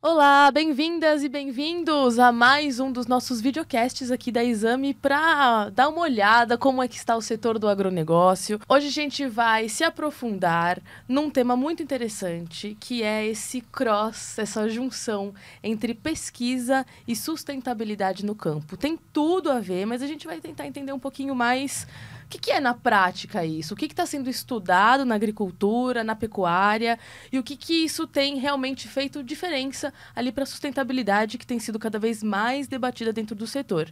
Olá, bem-vindas e bem-vindos a mais um dos nossos videocasts aqui da Exame para dar uma olhada como é que está o setor do agronegócio. Hoje a gente vai se aprofundar num tema muito interessante, que é esse cross, essa junção entre pesquisa e sustentabilidade no campo. Tem tudo a ver, mas a gente vai tentar entender um pouquinho mais o que, que é na prática isso? O que está sendo estudado na agricultura, na pecuária? E o que, que isso tem realmente feito diferença ali para a sustentabilidade que tem sido cada vez mais debatida dentro do setor?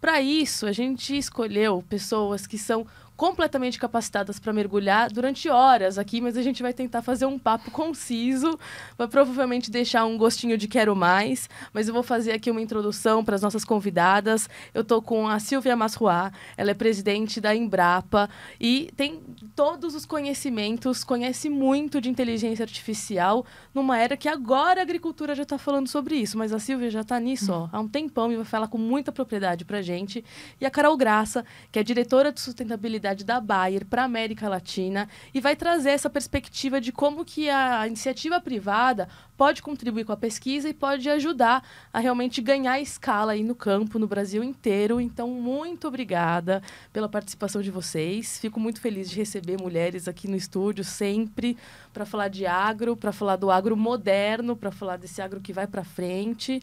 Para isso, a gente escolheu pessoas que são completamente capacitadas para mergulhar durante horas aqui, mas a gente vai tentar fazer um papo conciso, vai provavelmente deixar um gostinho de quero mais, mas eu vou fazer aqui uma introdução para as nossas convidadas. Eu estou com a Silvia Masruá, ela é presidente da Embrapa e tem todos os conhecimentos, conhece muito de inteligência artificial numa era que agora a agricultura já está falando sobre isso, mas a Silvia já está nisso ó, há um tempão e vai falar com muita propriedade para gente. E a Carol Graça, que é diretora de sustentabilidade da Bayer para a América Latina e vai trazer essa perspectiva de como que a iniciativa privada pode contribuir com a pesquisa e pode ajudar a realmente ganhar escala aí no campo, no Brasil inteiro. Então, muito obrigada pela participação de vocês. Fico muito feliz de receber mulheres aqui no estúdio sempre para falar de agro, para falar do agro moderno, para falar desse agro que vai para frente.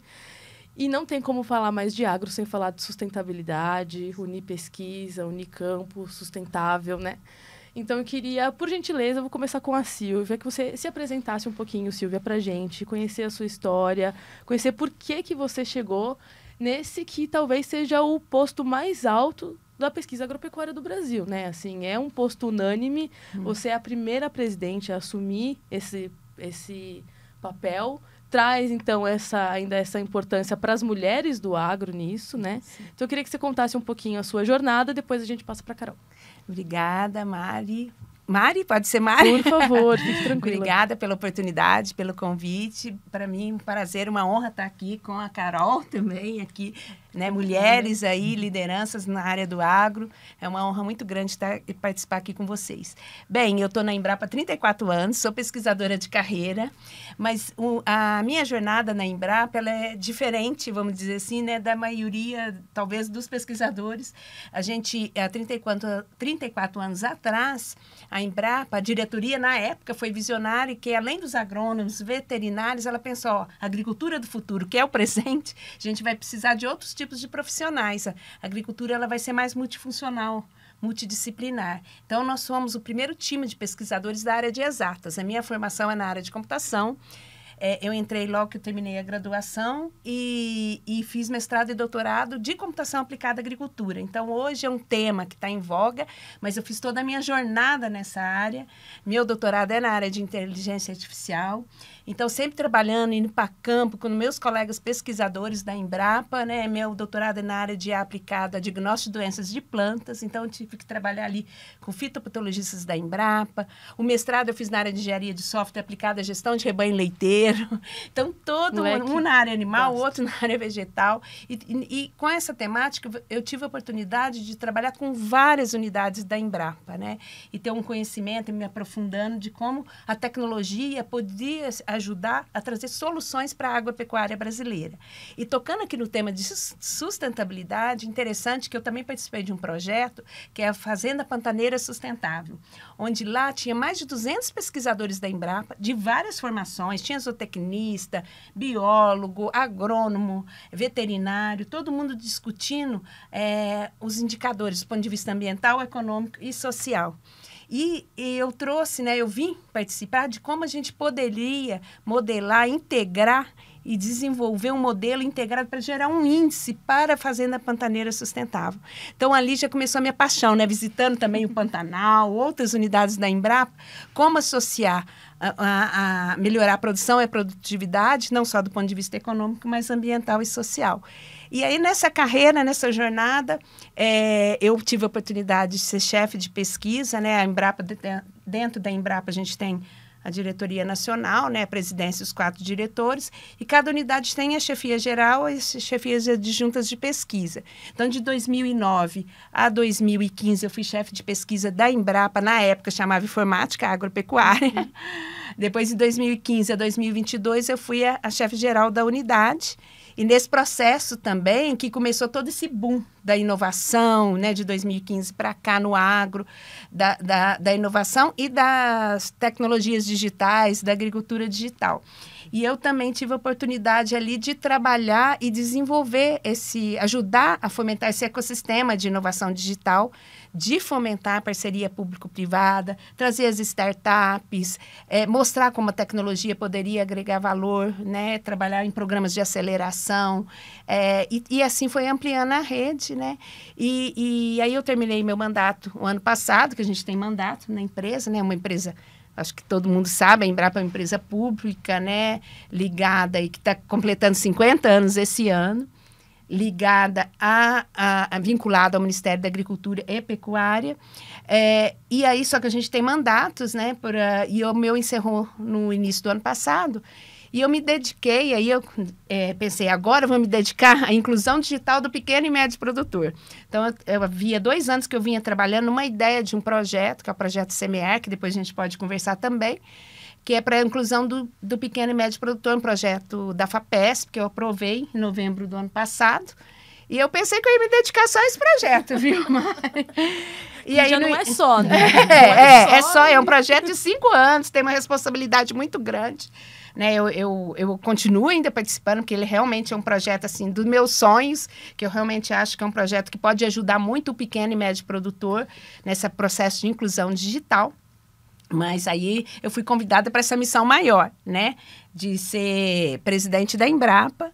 E não tem como falar mais de agro sem falar de sustentabilidade, unir pesquisa, unir campo, sustentável, né? Então eu queria, por gentileza, eu vou começar com a Silvia, que você se apresentasse um pouquinho, Silvia, para gente, conhecer a sua história, conhecer por que que você chegou nesse que talvez seja o posto mais alto da pesquisa agropecuária do Brasil, né? Assim, é um posto unânime. Hum. Você é a primeira presidente a assumir esse esse papel traz então essa ainda essa importância para as mulheres do agro nisso, né? Sim. Então eu queria que você contasse um pouquinho a sua jornada, depois a gente passa para Carol. Obrigada, Mari. Mari, pode ser Mari? Por favor, fique tranquila. Obrigada pela oportunidade, pelo convite. Para mim, um prazer, uma honra estar aqui com a Carol também, aqui né, mulheres aí, lideranças na área do agro. É uma honra muito grande estar tá, e participar aqui com vocês. Bem, eu estou na Embrapa há 34 anos, sou pesquisadora de carreira, mas o, a minha jornada na Embrapa ela é diferente, vamos dizer assim, né, da maioria, talvez, dos pesquisadores. A gente, há 34, 34 anos atrás, a Embrapa, a diretoria na época foi visionária, que além dos agrônomos, veterinários, ela pensou, ó, agricultura do futuro, que é o presente, a gente vai precisar de outros tipos tipos de profissionais. A agricultura ela vai ser mais multifuncional multidisciplinar. Então, nós somos o primeiro time de pesquisadores da área de exatas. A minha formação é na área de computação é, eu entrei logo que eu terminei a graduação e, e fiz mestrado e doutorado de computação aplicada à agricultura. Então, hoje é um tema que está em voga, mas eu fiz toda a minha jornada nessa área. Meu doutorado é na área de inteligência artificial. Então, sempre trabalhando, indo para campo com meus colegas pesquisadores da Embrapa, né? Meu doutorado é na área de aplicada a diagnóstico de doenças de plantas, então eu tive que trabalhar ali com fitopatologistas da Embrapa. O mestrado eu fiz na área de engenharia de software aplicada à gestão de rebanho leiteiro. Então, todo um, um na área animal, gosto. outro na área vegetal. E, e, e, com essa temática, eu tive a oportunidade de trabalhar com várias unidades da Embrapa, né? E ter um conhecimento e me aprofundando de como a tecnologia podia ajudar a trazer soluções para a agropecuária brasileira. E tocando aqui no tema de sustentabilidade, interessante que eu também participei de um projeto que é a Fazenda Pantaneira Sustentável onde lá tinha mais de 200 pesquisadores da Embrapa, de várias formações, tinha zootecnista, biólogo, agrônomo, veterinário, todo mundo discutindo é, os indicadores do ponto de vista ambiental, econômico e social. E, e, eu trouxe, né, eu vim participar de como a gente poderia modelar, integrar e desenvolver um modelo integrado para gerar um índice para a Fazenda Pantaneira Sustentável. Então, ali já começou a minha paixão, né? visitando também o Pantanal, outras unidades da Embrapa, como associar, a, a, a melhorar a produção e a produtividade, não só do ponto de vista econômico, mas ambiental e social. E aí, nessa carreira, nessa jornada, é, eu tive a oportunidade de ser chefe de pesquisa, né? A Embrapa, dentro da Embrapa, a gente tem a diretoria nacional, né, a presidência e os quatro diretores, e cada unidade tem a chefia geral e chefias adjuntas de pesquisa. Então, de 2009 a 2015, eu fui chefe de pesquisa da Embrapa, na época chamava Informática Agropecuária. Uhum. Depois, de 2015 a 2022, eu fui a, a chefe geral da unidade. E nesse processo também que começou todo esse boom da inovação, né, de 2015 para cá no agro, da, da, da, inovação e das tecnologias digitais, da agricultura digital. E eu também tive a oportunidade ali de trabalhar e desenvolver esse, ajudar a fomentar esse ecossistema de inovação digital de fomentar a parceria público-privada, trazer as startups, é, mostrar como a tecnologia poderia agregar valor, né? trabalhar em programas de aceleração. É, e, e, assim foi ampliando a rede. Né? E, e aí eu terminei meu mandato o ano passado, que a gente tem mandato na empresa, né? uma empresa acho que todo mundo sabe, a Embrapa é uma empresa pública, né, ligada e que está completando 50 anos esse ano ligada a, a, a vinculada ao Ministério da Agricultura e Pecuária. É, e aí, só que a gente tem mandatos, né? Por, uh, e o meu encerrou no início do ano passado. E eu me dediquei, aí eu é, pensei, agora vou me dedicar à inclusão digital do pequeno e médio produtor. Então, eu, eu havia dois anos que eu vinha trabalhando uma ideia de um projeto, que é o Projeto CMEAR, que depois a gente pode conversar também, que é para a inclusão do, do pequeno e médio produtor, um projeto da FAPESP, que eu aprovei em novembro do ano passado. E eu pensei que eu ia me dedicar só a esse projeto, viu, Mari? já não, é só, né? É, é, é, é só, é, é um projeto de cinco anos, tem uma responsabilidade muito grande. Né, eu, eu, eu continuo ainda participando, porque ele realmente é um projeto assim dos meus sonhos, que eu realmente acho que é um projeto que pode ajudar muito o pequeno e médio produtor nesse processo de inclusão digital. Mas aí eu fui convidada para essa missão maior, né? De ser presidente da Embrapa.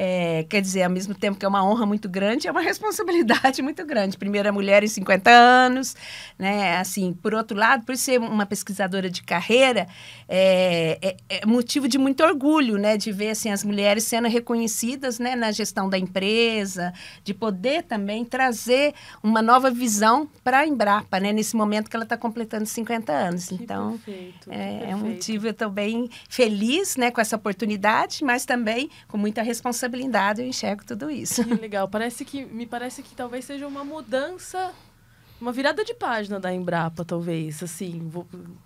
É, quer dizer, ao mesmo tempo que é uma honra muito grande, é uma responsabilidade muito grande. Primeira mulher em 50 anos, né? Assim, por outro lado, por ser uma pesquisadora de carreira, é, é, é motivo de muito orgulho, né? De ver, assim, as mulheres sendo reconhecidas, né? Na gestão da empresa, de poder também trazer uma nova visão para a Embrapa, né? Nesse momento que ela está completando 50 anos. Que então, perfeito, é, é um motivo, eu estou bem feliz, né? Com essa oportunidade, mas também com muita responsabilidade blindado eu enxergo tudo isso. Que legal. Parece que me parece que talvez seja uma mudança, uma virada de página da Embrapa, talvez, assim,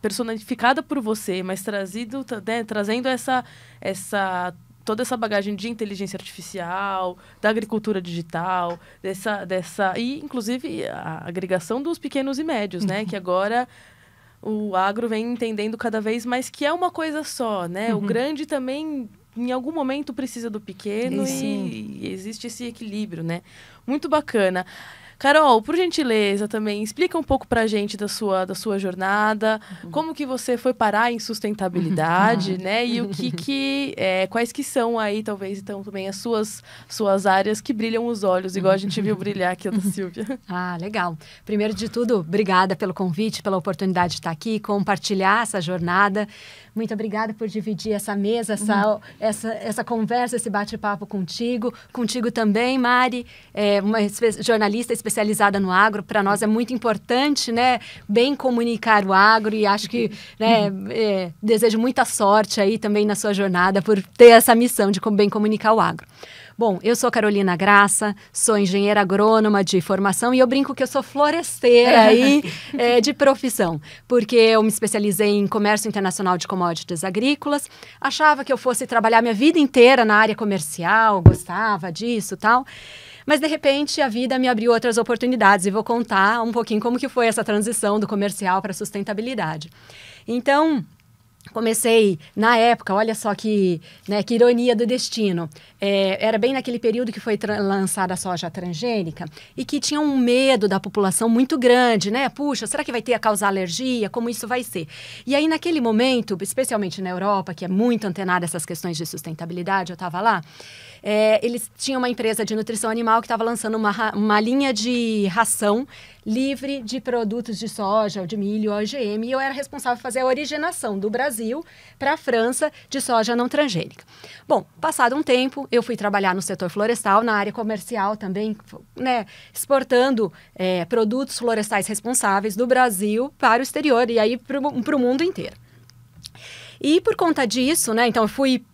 personificada por você, mas trazido, né, trazendo essa essa toda essa bagagem de inteligência artificial, da agricultura digital, dessa, dessa e inclusive a agregação dos pequenos e médios, né? Que uhum. agora o agro vem entendendo cada vez mais que é uma coisa só, né? Uhum. O grande também em algum momento precisa do pequeno e, e, existe esse equilíbrio, né? Muito bacana. Carol, por gentileza também, explica um pouco pra gente da sua, da sua jornada, uhum. como que você foi parar em sustentabilidade, né? E o que que, é, quais que são aí, talvez, então, também as suas, suas áreas que brilham os olhos, igual a gente viu brilhar aqui a da Silvia. Ah, legal. Primeiro de tudo, obrigada pelo convite, pela oportunidade de estar aqui, compartilhar essa jornada muito obrigada por dividir essa mesa, essa, uhum. essa, essa conversa, esse bate-papo contigo. Contigo também, Mari, é uma espe jornalista especializada no agro. Para nós é muito importante, né? Bem comunicar o agro e acho que, né? Uhum. É, desejo muita sorte aí também na sua jornada por ter essa missão de bem comunicar o agro. Bom, eu sou Carolina Graça, sou engenheira agrônoma de formação e eu brinco que eu sou floresteira é. aí é, de profissão, porque eu me especializei em comércio internacional de commodities agrícolas. Achava que eu fosse trabalhar minha vida inteira na área comercial, gostava disso, tal. Mas de repente a vida me abriu outras oportunidades e vou contar um pouquinho como que foi essa transição do comercial para a sustentabilidade. Então, comecei na época, olha só que, né, que ironia do destino. É, era bem naquele período que foi lançada a soja transgênica e que tinha um medo da população muito grande, né? Puxa, será que vai ter a causar alergia? Como isso vai ser? E aí naquele momento, especialmente na Europa, que é muito antenada essas questões de sustentabilidade, eu estava lá. É, eles tinham uma empresa de nutrição animal que estava lançando uma, uma linha de ração livre de produtos de soja, ou de milho, OGM, e eu era responsável por fazer a originação do Brasil para a França de soja não transgênica. Bom, passado um tempo, eu fui trabalhar no setor florestal, na área comercial também, né, exportando é, produtos florestais responsáveis do Brasil para o exterior e aí para o mundo inteiro. E por conta disso, né, então eu fui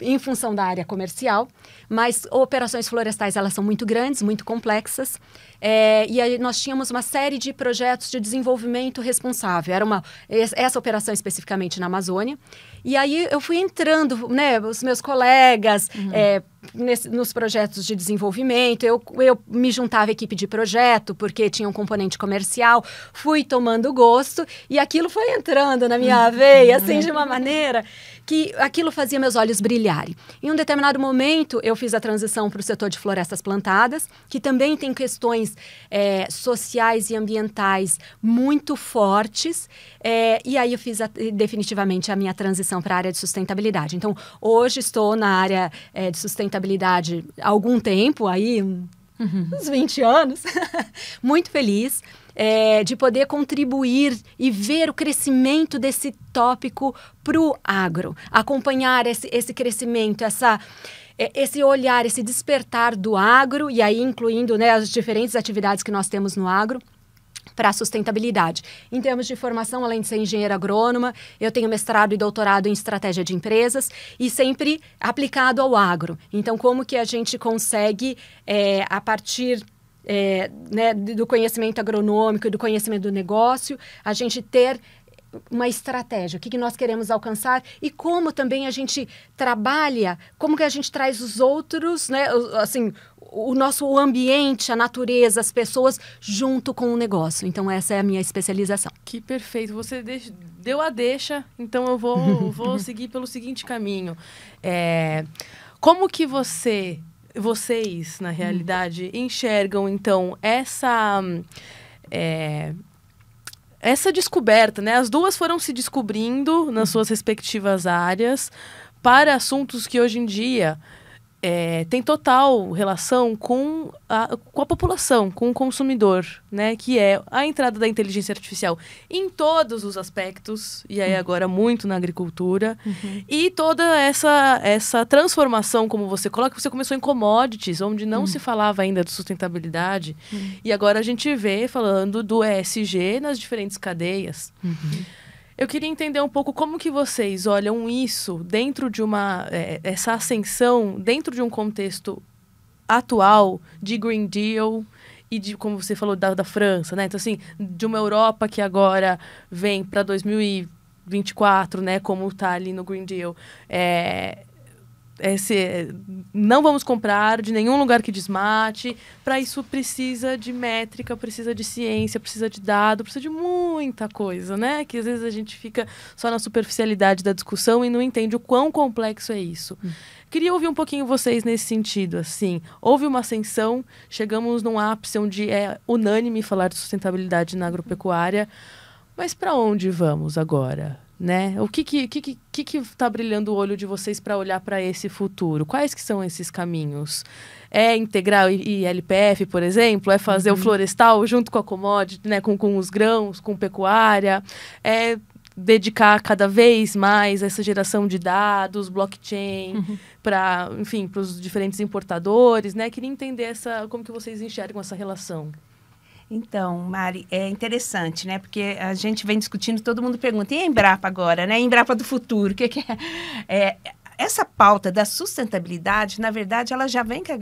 em função da área comercial, mas operações florestais, elas são muito grandes, muito complexas. É, e aí nós tínhamos uma série de projetos de desenvolvimento responsável. Era uma, essa operação especificamente na Amazônia. E aí eu fui entrando, né, os meus colegas, uhum. é, nesse, nos projetos de desenvolvimento, eu, eu me juntava à equipe de projeto, porque tinha um componente comercial, fui tomando gosto e aquilo foi entrando na minha uhum. veia, assim, de uma maneira que aquilo fazia meus olhos brilharem. Em um determinado momento, eu fiz a transição para o setor de florestas plantadas, que também tem questões é, sociais e ambientais muito fortes. É, e aí eu fiz a, definitivamente a minha transição para a área de sustentabilidade. Então, hoje estou na área é, de sustentabilidade contabilidade há algum tempo aí, uhum. uns 20 anos, muito feliz. É, de poder contribuir e ver o crescimento desse tópico para o agro, acompanhar esse, esse crescimento, essa, é, esse olhar, esse despertar do agro, e aí incluindo né, as diferentes atividades que nós temos no agro, para a sustentabilidade. Em termos de formação, além de ser engenheira agrônoma, eu tenho mestrado e doutorado em estratégia de empresas e sempre aplicado ao agro. Então, como que a gente consegue, é, a partir é, né, do conhecimento agronômico e do conhecimento do negócio, a gente ter uma estratégia, o que, que nós queremos alcançar e como também a gente trabalha, como que a gente traz os outros, né, assim, o nosso ambiente, a natureza, as pessoas junto com o negócio. Então essa é a minha especialização. Que perfeito, você deu a deixa, então eu vou, vou seguir pelo seguinte caminho. É, como que você, vocês, na realidade, hum. enxergam então essa hum, é, essa descoberta, né? As duas foram se descobrindo nas uhum. suas respectivas áreas para assuntos que hoje em dia é, tem total relação com a, com a população, com o consumidor, né? Que é a entrada da inteligência artificial em todos os aspectos, e aí uhum. agora muito na agricultura, uhum. e toda essa, essa transformação, como você coloca, você começou em commodities, onde não uhum. se falava ainda de sustentabilidade, uhum. e agora a gente vê falando do ESG nas diferentes cadeias. Uhum. Eu queria entender um pouco como que vocês olham isso dentro de uma é, essa ascensão dentro de um contexto atual de Green Deal e de como você falou da, da França, né? Então assim, de uma Europa que agora vem para 2024, né? Como está ali no Green Deal, é, esse, é, é, não vamos comprar de nenhum lugar que desmate. Para isso precisa de métrica, precisa de ciência, precisa de dado, precisa de muita coisa, né? Que às vezes a gente fica só na superficialidade da discussão e não entende o quão complexo é isso. Hum. Queria ouvir um pouquinho vocês nesse sentido, assim. Houve uma ascensão, chegamos num ápice onde é unânime falar de sustentabilidade na agropecuária. Hum mas para onde vamos agora? Né? O que que, que, que, que tá brilhando o olho de vocês para olhar para esse futuro? Quais que são esses caminhos? É integrar e LPF, por exemplo? É fazer uhum. o florestal junto com a commodity, né? com, com os grãos, com pecuária? É dedicar cada vez mais essa geração de dados, blockchain, uhum. para, enfim, para os diferentes importadores, né? Queria entender essa, como que vocês enxergam essa relação. Então, Mari, é interessante, né? Porque a gente vem discutindo, todo mundo pergunta, e a Embrapa agora, né? Embrapa do futuro, o que, que é? é? Essa pauta da sustentabilidade, na verdade, ela já vem com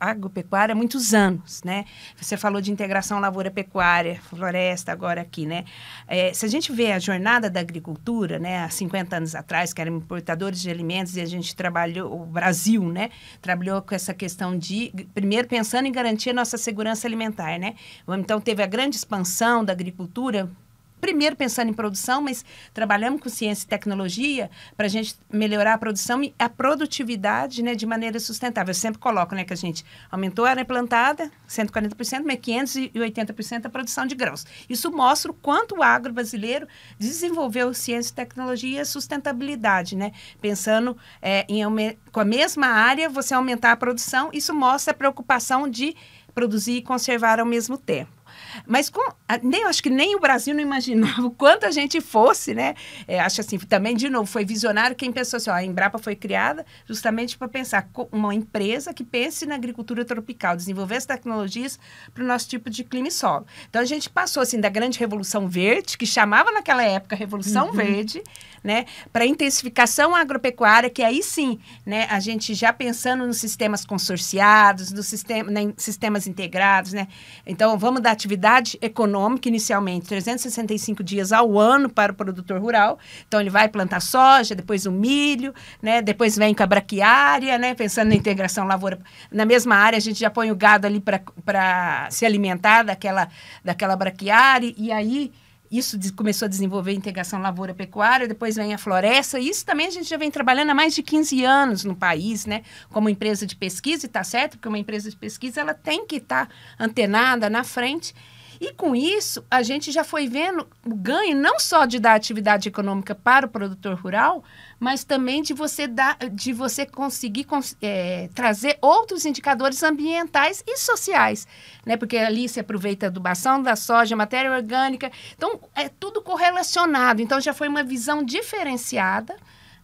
a agropecuária há muitos anos, né? Você falou de integração lavoura-pecuária, floresta agora aqui, né? É, se a gente vê a jornada da agricultura, né, há 50 anos atrás, que eram importadores de alimentos e a gente trabalhou, o Brasil, né, trabalhou com essa questão de, primeiro pensando em garantir a nossa segurança alimentar, né? Então, teve a grande expansão da agricultura primeiro pensando em produção, mas trabalhamos com ciência e tecnologia para a gente melhorar a produção e a produtividade né, de maneira sustentável. Eu sempre coloco né, que a gente aumentou a área plantada, 140%, mas 580% a produção de grãos. Isso mostra o quanto o agro brasileiro desenvolveu ciência e tecnologia e sustentabilidade. Né? Pensando é, em com a mesma área, você aumentar a produção, isso mostra a preocupação de produzir e conservar ao mesmo tempo. Mas com, nem, eu acho que nem o Brasil não imaginava o quanto a gente fosse, né? É, acho assim, também, de novo, foi visionário quem pensou assim, ó, a Embrapa foi criada justamente para pensar uma empresa que pense na agricultura tropical, desenvolver as tecnologias para o nosso tipo de clima e solo. Então, a gente passou, assim, da grande Revolução Verde, que chamava naquela época Revolução uhum. Verde, né? Para intensificação agropecuária, que aí sim, né? A gente já pensando nos sistemas consorciados, nos sistema, né, sistemas integrados, né? Então, vamos dar atividade atividade econômica inicialmente, 365 dias ao ano para o produtor rural. Então ele vai plantar soja, depois o milho, né? Depois vem com a braquiária, né? Pensando na integração lavoura. Na mesma área a gente já põe o gado ali para se alimentar daquela daquela braquiária e aí isso começou a desenvolver a integração lavoura-pecuária, depois vem a floresta. Isso também a gente já vem trabalhando há mais de 15 anos no país, né? Como empresa de pesquisa, e está certo, porque uma empresa de pesquisa ela tem que estar tá antenada na frente e com isso, a gente já foi vendo o ganho não só de dar atividade econômica para o produtor rural, mas também de você, dar, de você conseguir é, trazer outros indicadores ambientais e sociais. Né? Porque ali se aproveita a adubação da soja, matéria orgânica. Então, é tudo correlacionado. Então, já foi uma visão diferenciada.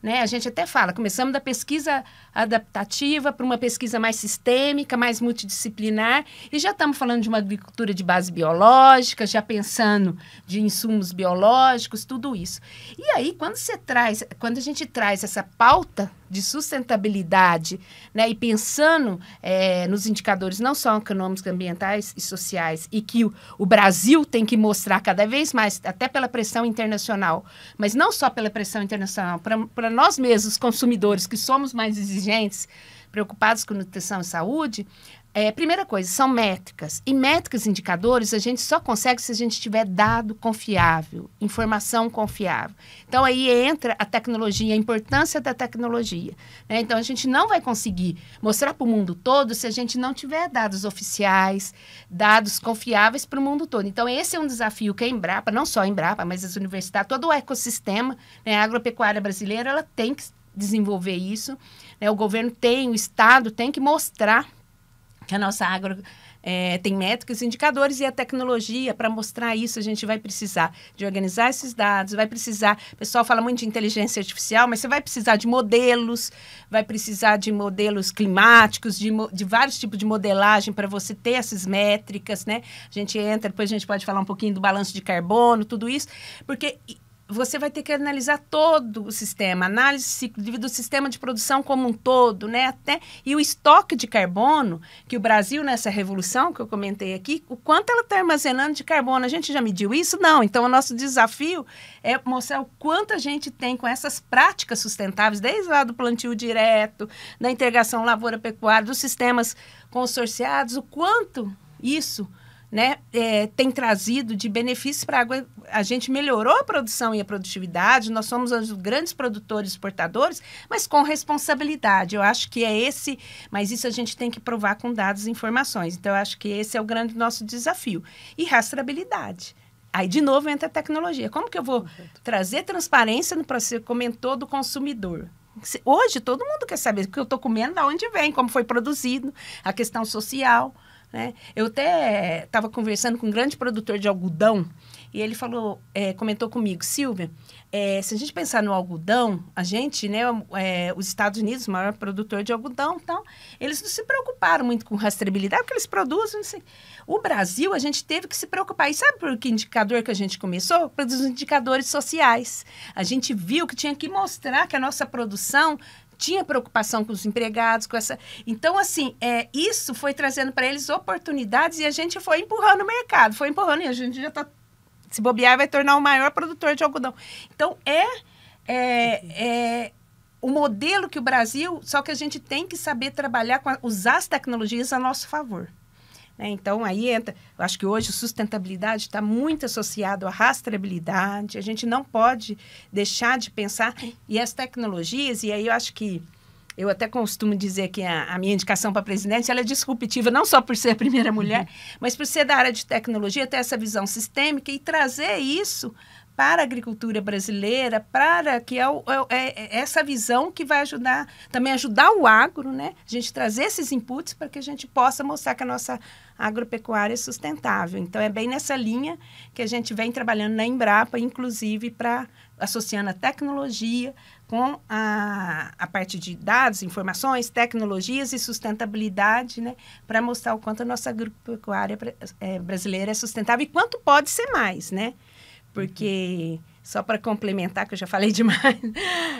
Né? A gente até fala, começamos da pesquisa adaptativa para uma pesquisa mais sistêmica, mais multidisciplinar. E já estamos falando de uma agricultura de base biológica, já pensando de insumos biológicos, tudo isso. E aí, quando você traz, quando a gente traz essa pauta de sustentabilidade, né, e pensando é, nos indicadores não só econômicos, ambientais e sociais, e que o, o Brasil tem que mostrar cada vez mais, até pela pressão internacional, mas não só pela pressão internacional, para nós mesmos, consumidores, que somos mais exigentes, inteligentes, preocupados com nutrição e saúde, é, primeira coisa, são métricas. E métricas, indicadores, a gente só consegue se a gente tiver dado confiável, informação confiável. Então, aí entra a tecnologia, a importância da tecnologia. Né? Então, a gente não vai conseguir mostrar para o mundo todo se a gente não tiver dados oficiais, dados confiáveis para o mundo todo. Então, esse é um desafio que a Embrapa, não só a Embrapa, mas as universidades, todo o ecossistema, né? a agropecuária brasileira, ela tem que desenvolver isso. Né? O governo tem, o Estado tem que mostrar que a nossa agro é, tem métricas, indicadores e a tecnologia para mostrar isso. A gente vai precisar de organizar esses dados, vai precisar. O pessoal fala muito de inteligência artificial, mas você vai precisar de modelos, vai precisar de modelos climáticos, de, de vários tipos de modelagem para você ter essas métricas, né? A gente entra, depois a gente pode falar um pouquinho do balanço de carbono, tudo isso, porque você vai ter que analisar todo o sistema, análise ciclo de vida do sistema de produção como um todo, né? Até e o estoque de carbono que o Brasil nessa revolução que eu comentei aqui, o quanto ela está armazenando de carbono? A gente já mediu isso? Não. Então o nosso desafio é mostrar o quanto a gente tem com essas práticas sustentáveis, desde lá do plantio direto, da integração lavoura-pecuária, dos sistemas consorciados, o quanto isso né, é, tem trazido de benefício para a água. A gente melhorou a produção e a produtividade, nós somos os grandes produtores exportadores, mas com responsabilidade. Eu acho que é esse, mas isso a gente tem que provar com dados e informações. Então, eu acho que esse é o grande nosso desafio. E rastreabilidade. Aí, de novo, entra a tecnologia. Como que eu vou Perfeito. trazer transparência no processo, comentou, do consumidor? Hoje, todo mundo quer saber o que eu estou comendo, de onde vem, como foi produzido, a questão social. Né? Eu até estava conversando com um grande produtor de algodão e ele falou, é, comentou comigo, Silvia, é, se a gente pensar no algodão, a gente, né, é, os Estados Unidos, o maior produtor de algodão, então, eles não se preocuparam muito com rastreabilidade, porque eles produzem. O Brasil, a gente teve que se preocupar. E sabe por que indicador que a gente começou? Pelos indicadores sociais. A gente viu que tinha que mostrar que a nossa produção tinha preocupação com os empregados, com essa. Então, assim, é, isso foi trazendo para eles oportunidades e a gente foi empurrando o mercado, foi empurrando e a gente já está. Se bobear, vai tornar o maior produtor de algodão. Então, é, é, é o modelo que o Brasil, só que a gente tem que saber trabalhar, com a, usar as tecnologias a nosso favor. Né? Então, aí entra. Eu acho que hoje sustentabilidade está muito associado à rastreabilidade. A gente não pode deixar de pensar. E as tecnologias, e aí eu acho que. Eu até costumo dizer que a, a minha indicação para presidente ela é disruptiva, não só por ser a primeira mulher, uhum. mas por ser da área de tecnologia, ter essa visão sistêmica e trazer isso para a agricultura brasileira, para que é, é, o, é, é essa visão que vai ajudar, também ajudar o agro, né? A gente trazer esses inputs para que a gente possa mostrar que a nossa agropecuária é sustentável. Então, é bem nessa linha que a gente vem trabalhando na Embrapa, inclusive para associando a tecnologia com a, a parte de dados, informações, tecnologias e sustentabilidade, né, para mostrar o quanto a nossa agropecuária é, brasileira é sustentável e quanto pode ser mais, né? porque só para complementar que eu já falei demais,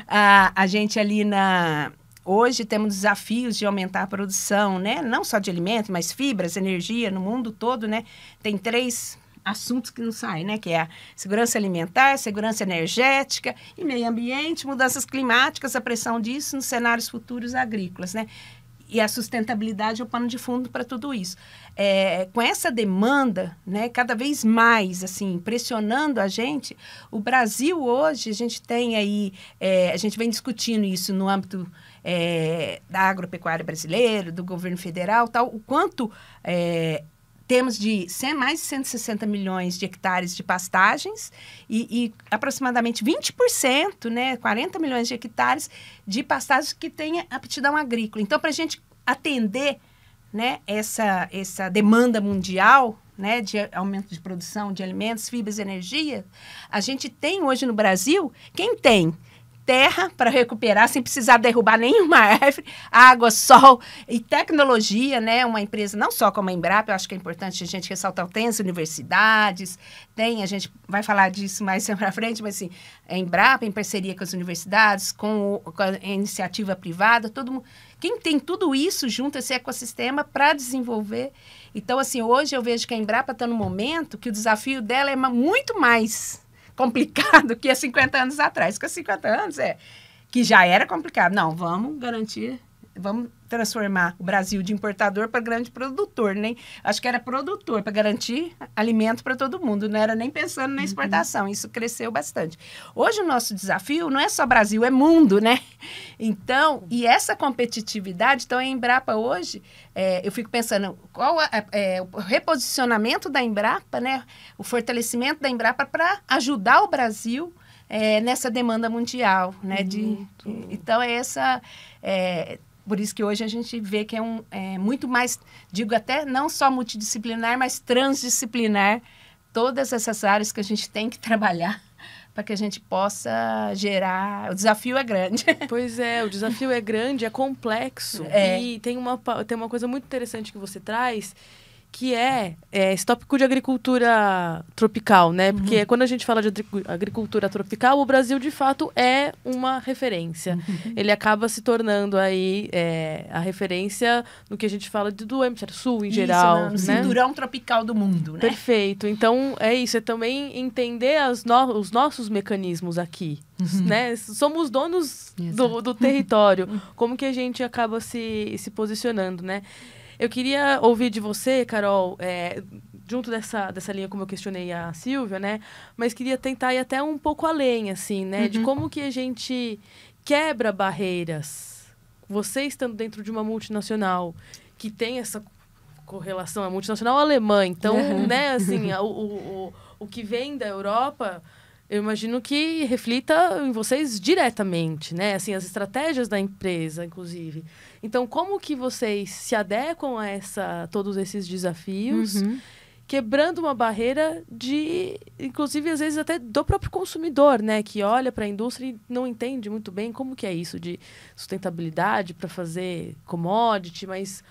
a, a gente ali na hoje temos desafios de aumentar a produção, né? Não só de alimento, mas fibras, energia no mundo todo, né? Tem três assuntos que não saem, né? Que é a segurança alimentar, segurança energética e meio ambiente, mudanças climáticas, a pressão disso nos cenários futuros agrícolas, né? e a sustentabilidade é o pano de fundo para tudo isso. É, com essa demanda, né, cada vez mais, assim, pressionando a gente, o Brasil hoje, a gente tem aí, é, a gente vem discutindo isso no âmbito é, da agropecuária brasileira, do governo federal, tal, o quanto é, temos de mais de 160 milhões de hectares de pastagens e, e aproximadamente 20%, né, 40 milhões de hectares de pastagens que tenha aptidão agrícola. Então, para a gente atender né, essa, essa demanda mundial né, de aumento de produção de alimentos, fibras e energia, a gente tem hoje no Brasil, quem tem terra para recuperar sem precisar derrubar nenhuma árvore, água, sol e tecnologia, né? Uma empresa não só como a Embrapa, eu acho que é importante a gente ressaltar, tem as universidades, tem, a gente vai falar disso mais para frente, mas assim, a Embrapa em parceria com as universidades, com, o, com a iniciativa privada, todo mundo, quem tem tudo isso junto esse ecossistema para desenvolver. Então, assim, hoje eu vejo que a Embrapa está no momento que o desafio dela é muito mais complicado que há 50 anos atrás. Porque 50 anos é que já era complicado. Não, vamos garantir, vamos transformar o Brasil de importador para grande produtor, nem acho que era produtor para garantir alimento para todo mundo, não era nem pensando na uhum. exportação. Isso cresceu bastante. Hoje o nosso desafio não é só Brasil, é mundo, né? Então, e essa competitividade, então a Embrapa hoje, é, eu fico pensando qual a, é, o reposicionamento da Embrapa, né? O fortalecimento da Embrapa para ajudar o Brasil é, nessa demanda mundial, né? De, de, então é essa é, por isso que hoje a gente vê que é, um, é muito mais, digo até não só multidisciplinar, mas transdisciplinar todas essas áreas que a gente tem que trabalhar para que a gente possa gerar. O desafio é grande. Pois é, o desafio é grande, é complexo. É. E tem uma, tem uma coisa muito interessante que você traz, que é, é esse tópico de agricultura tropical, né? Uhum. Porque uhum. quando a gente fala de agricultura tropical, o Brasil de fato é uma referência. Uhum. Ele acaba se tornando aí é, a referência no que a gente fala de, do sul em isso, geral. né? né? cinturão tropical do mundo, né? Perfeito. Então é isso, é também entender no os nossos mecanismos aqui. Uhum. Né? Somos donos do, do território. Como que a gente acaba se, se posicionando, né? Eu queria ouvir de você, Carol, é, junto dessa, dessa linha como eu questionei a Silvia, né? Mas queria tentar ir até um pouco além, assim, né? Uhum. De como que a gente quebra barreiras. Você estando dentro de uma multinacional que tem essa correlação, a é multinacional alemã, então, uhum. né, assim, o, o, o que vem da Europa eu imagino que reflita em vocês diretamente, né? Assim, as estratégias da empresa, inclusive. Então, como que vocês se adequam a essa, todos esses desafios? Uhum quebrando uma barreira de, inclusive às vezes até do próprio consumidor, né, que olha para a indústria e não entende muito bem como que é isso de sustentabilidade para fazer commodity, mas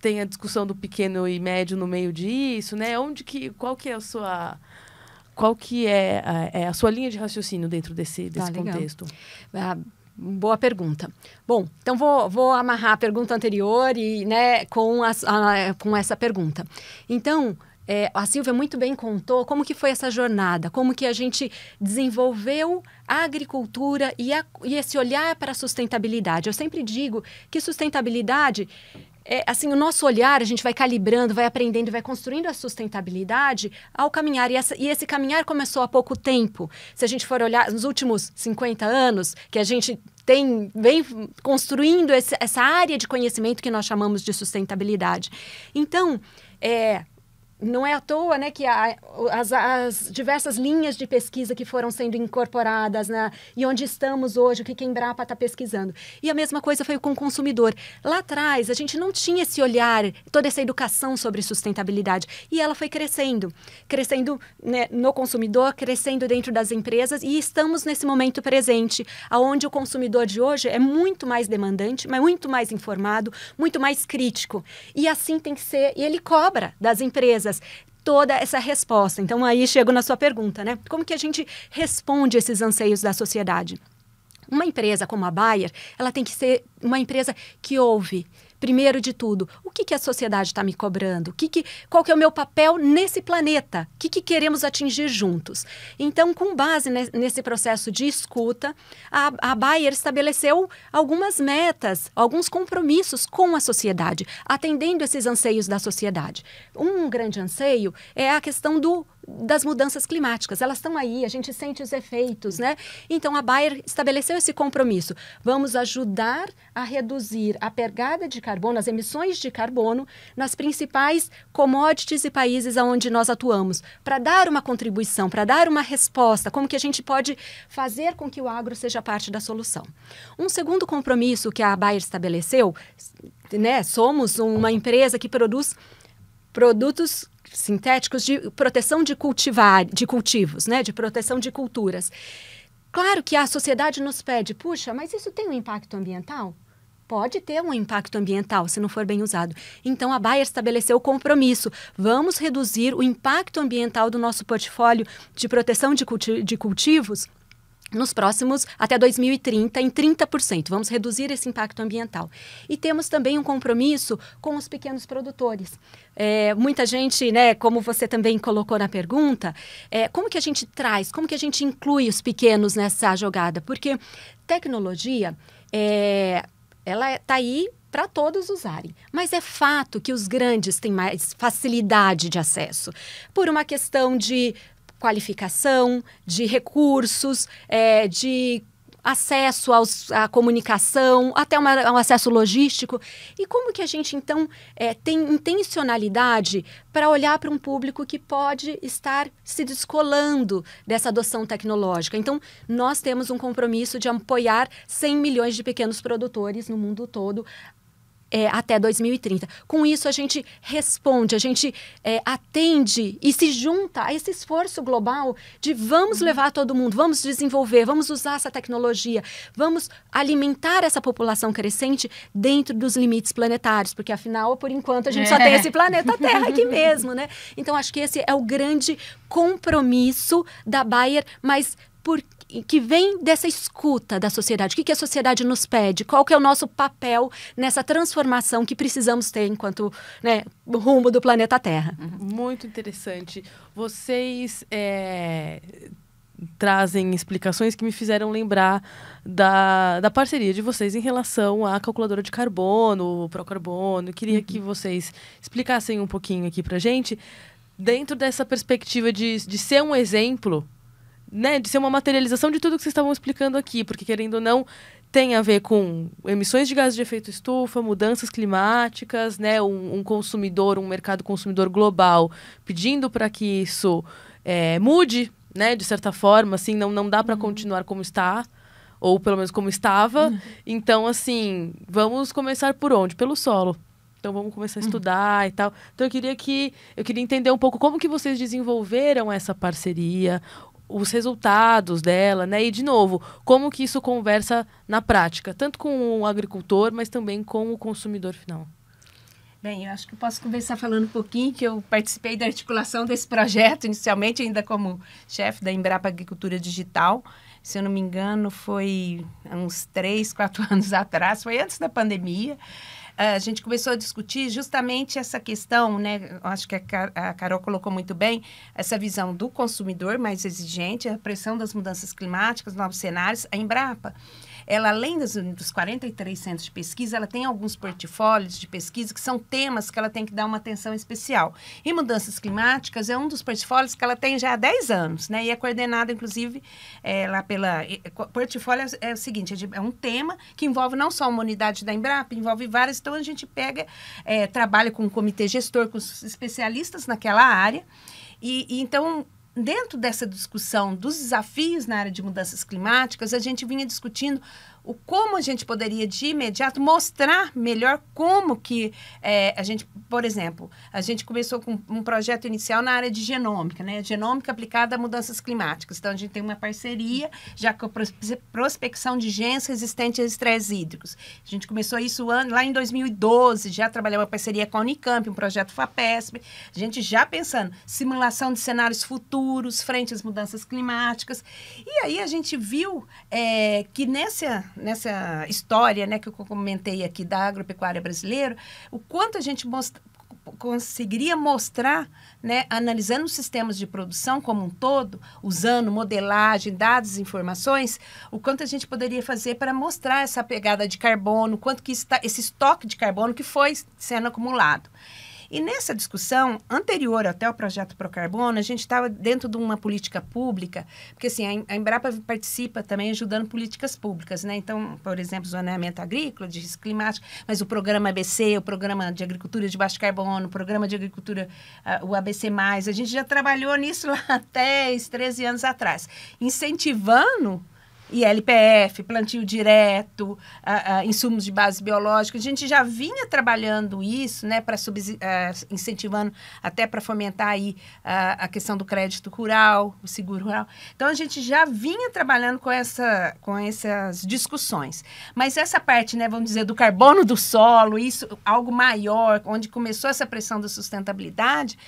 tem a discussão do pequeno e médio no meio disso, né? Onde que qual que é a sua qual que é a, é a sua linha de raciocínio dentro desse, desse ah, contexto? Ah, Boa pergunta. Bom, então vou, vou amarrar a pergunta anterior e, né, com, as, a, com essa pergunta. Então, é, a Silvia muito bem contou como que foi essa jornada, como que a gente desenvolveu a agricultura e, a, e esse olhar para a sustentabilidade. Eu sempre digo que sustentabilidade é, assim, o nosso olhar, a gente vai calibrando, vai aprendendo, vai construindo a sustentabilidade ao caminhar. E, essa, e, esse caminhar começou há pouco tempo. Se a gente for olhar nos últimos 50 anos, que a gente tem, vem construindo esse, essa área de conhecimento que nós chamamos de sustentabilidade. Então, é, não é à toa né, que a, as, as, diversas linhas de pesquisa que foram sendo incorporadas né, e onde estamos hoje, o que a Embrapa está pesquisando. E a mesma coisa foi com o consumidor. Lá atrás, a gente não tinha esse olhar, toda essa educação sobre sustentabilidade. E ela foi crescendo. Crescendo né, no consumidor, crescendo dentro das empresas. E estamos nesse momento presente, onde o consumidor de hoje é muito mais demandante, muito mais informado, muito mais crítico. E assim tem que ser. E ele cobra das empresas toda essa resposta. Então aí chego na sua pergunta, né? Como que a gente responde esses anseios da sociedade? Uma empresa como a Bayer, ela tem que ser uma empresa que ouve, primeiro de tudo, o que, que a sociedade está me cobrando? O que que, qual que é o meu papel nesse planeta? O que, que queremos atingir juntos? Então, com base nesse processo de escuta, a, a Bayer estabeleceu algumas metas, alguns compromissos com a sociedade, atendendo esses anseios da sociedade. Um grande anseio é a questão do das mudanças climáticas. Elas estão aí, a gente sente os efeitos, né? Então a Bayer estabeleceu esse compromisso. Vamos ajudar a reduzir a pegada de carbono, as emissões de carbono nas principais commodities e países aonde nós atuamos, para dar uma contribuição, para dar uma resposta, como que a gente pode fazer com que o agro seja parte da solução. Um segundo compromisso que a Bayer estabeleceu, né, somos uma empresa que produz produtos sintéticos de proteção de cultivar, de cultivos, né, de proteção de culturas. Claro que a sociedade nos pede, puxa, mas isso tem um impacto ambiental? Pode ter um impacto ambiental se não for bem usado. Então a Bayer estabeleceu o compromisso: vamos reduzir o impacto ambiental do nosso portfólio de proteção de, culti de cultivos nos próximos, até 2030, em 30%. Vamos reduzir esse impacto ambiental. E temos também um compromisso com os pequenos produtores. É, muita gente, né, como você também colocou na pergunta, é, como que a gente traz, como que a gente inclui os pequenos nessa jogada? Porque tecnologia, é, ela está aí para todos usarem. Mas é fato que os grandes têm mais facilidade de acesso, por uma questão de qualificação, de recursos, é, de acesso aos, à comunicação, até uma, um acesso logístico. E como que a gente, então, é, tem intencionalidade para olhar para um público que pode estar se descolando dessa adoção tecnológica? Então, nós temos um compromisso de apoiar 100 milhões de pequenos produtores no mundo todo é, até 2030. Com isso, a gente responde, a gente é, atende e se junta a esse esforço global de vamos uhum. levar todo mundo, vamos desenvolver, vamos usar essa tecnologia, vamos alimentar essa população crescente dentro dos limites planetários, porque afinal, por enquanto, a gente só tem é. esse planeta Terra aqui mesmo, né? Então, acho que esse é o grande compromisso da Bayer, mas por que vem dessa escuta da sociedade. O que, que a sociedade nos pede? Qual que é o nosso papel nessa transformação que precisamos ter enquanto né, rumo do planeta Terra? Uhum. Muito interessante. Vocês é, trazem explicações que me fizeram lembrar da, da parceria de vocês em relação à calculadora de carbono, o procarbono. Queria uhum. que vocês explicassem um pouquinho aqui para gente, dentro dessa perspectiva de, de ser um exemplo né, de ser uma materialização de tudo que vocês estavam explicando aqui, porque querendo ou não, tem a ver com emissões de gases de efeito estufa, mudanças climáticas, né, um, um consumidor, um mercado consumidor global pedindo para que isso é, mude, né, de certa forma, assim, não, não dá para uhum. continuar como está, ou pelo menos como estava. Uhum. Então, assim, vamos começar por onde? Pelo solo. Então vamos começar a uhum. estudar uhum. e tal. Então eu queria que eu queria entender um pouco como que vocês desenvolveram essa parceria os resultados dela, né? E de novo, como que isso conversa na prática, tanto com o agricultor, mas também com o consumidor final. Bem, eu acho que eu posso começar falando um pouquinho que eu participei da articulação desse projeto inicialmente ainda como chefe da Embrapa Agricultura Digital. Se eu não me engano, foi uns três, quatro anos atrás, foi antes da pandemia. Ah, a gente começou a discutir justamente essa questão, né? Acho que a Carol colocou muito bem, essa visão do consumidor mais exigente, a pressão das mudanças climáticas, novos cenários, a Embrapa ela além dos, dos 43 centros de pesquisa, ela tem alguns portfólios de pesquisa que são temas que ela tem que dar uma atenção especial. E mudanças climáticas é um dos portfólios que ela tem já há 10 anos, né? E é coordenada, inclusive, é, lá pela... portfólio é, é, o seguinte, é, de, é, um tema que envolve não só uma unidade da Embrapa, envolve várias. Então, a gente pega, é, trabalha com o um comitê gestor, com os especialistas naquela área. e, e então, dentro dessa discussão dos desafios na área de mudanças climáticas, a gente vinha discutindo o como a gente poderia de imediato mostrar melhor como que é, a gente, por exemplo, a gente começou com um projeto inicial na área de genômica, né? Genômica aplicada a mudanças climáticas. Então a gente tem uma parceria já com a prospecção de genes resistentes a estresses hídricos. A gente começou isso lá em 2012, já trabalhou uma parceria com a Unicamp, um projeto FAPESP. A gente já pensando simulação de cenários futuros frente às mudanças climáticas. E aí a gente viu é, que nessa nessa história né, que eu comentei aqui da agropecuária brasileira, o quanto a gente mostra, conseguiria mostrar, né, analisando os sistemas de produção como um todo, usando modelagem, dados, informações, o quanto a gente poderia fazer para mostrar essa pegada de carbono, quanto que está esse estoque de carbono que foi sendo acumulado. E nessa discussão anterior até o projeto Procarbono, a gente estava dentro de uma política pública, porque assim, a Embrapa participa também ajudando políticas públicas, né? Então, por exemplo, zoneamento agrícola, de risco climático, mas o programa ABC, o programa de agricultura de baixo carbono, o programa de agricultura, uh, o ABC+, a gente já trabalhou nisso lá há 10, 13 anos atrás, incentivando ILPF, plantio direto, insumos de base biológica. A gente já vinha trabalhando isso, né, para eh, incentivando até para fomentar aí a, a, questão do crédito rural, o seguro rural. Então a gente já vinha trabalhando com essa, com essas discussões. Mas essa parte, né, vamos dizer, do carbono do solo, isso algo maior, onde começou essa pressão da sustentabilidade,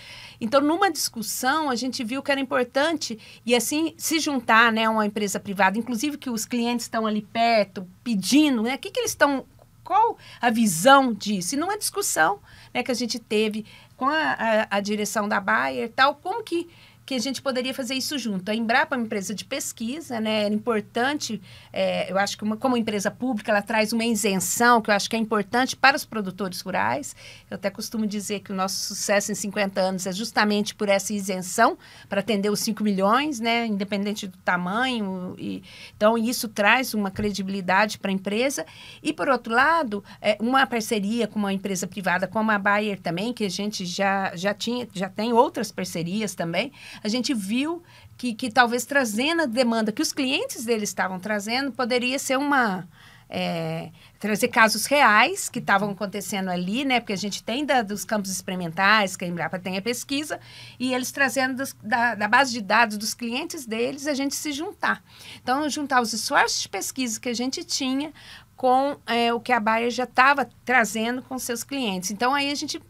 então, numa discussão, a gente viu que era importante e assim se juntar, né, uma empresa privada, inclusive que os clientes estão ali perto, pedindo, né, o que, que eles estão qual a visão disso? E numa discussão né, que a gente teve com a, a, a direção da Bayer tal, como que que a gente poderia fazer isso junto. A Embrapa é uma empresa de pesquisa, né? Era importante, é, eu acho que uma, como empresa pública, ela traz uma isenção que eu acho que é importante para os produtores rurais. Eu até costumo dizer que o nosso sucesso em 50 anos é justamente por essa isenção, para atender os 5 milhões, né? Independente do tamanho. E, então, isso traz uma credibilidade para a empresa. E, por outro lado, é, uma parceria com uma empresa privada, como a Bayer também, que a gente já, já, tinha, já tem outras parcerias também, a gente viu que, que talvez trazendo a demanda que os clientes deles estavam trazendo, poderia ser uma. É, trazer casos reais que estavam acontecendo ali, né? Porque a gente tem da, dos campos experimentais, que a Embrapa tem a pesquisa, e eles trazendo dos, da, da, base de dados dos clientes deles, a gente se juntar. Então, juntar os esforços de pesquisa que a gente tinha com é, o que a Baia já estava trazendo com seus clientes. Então aí a gente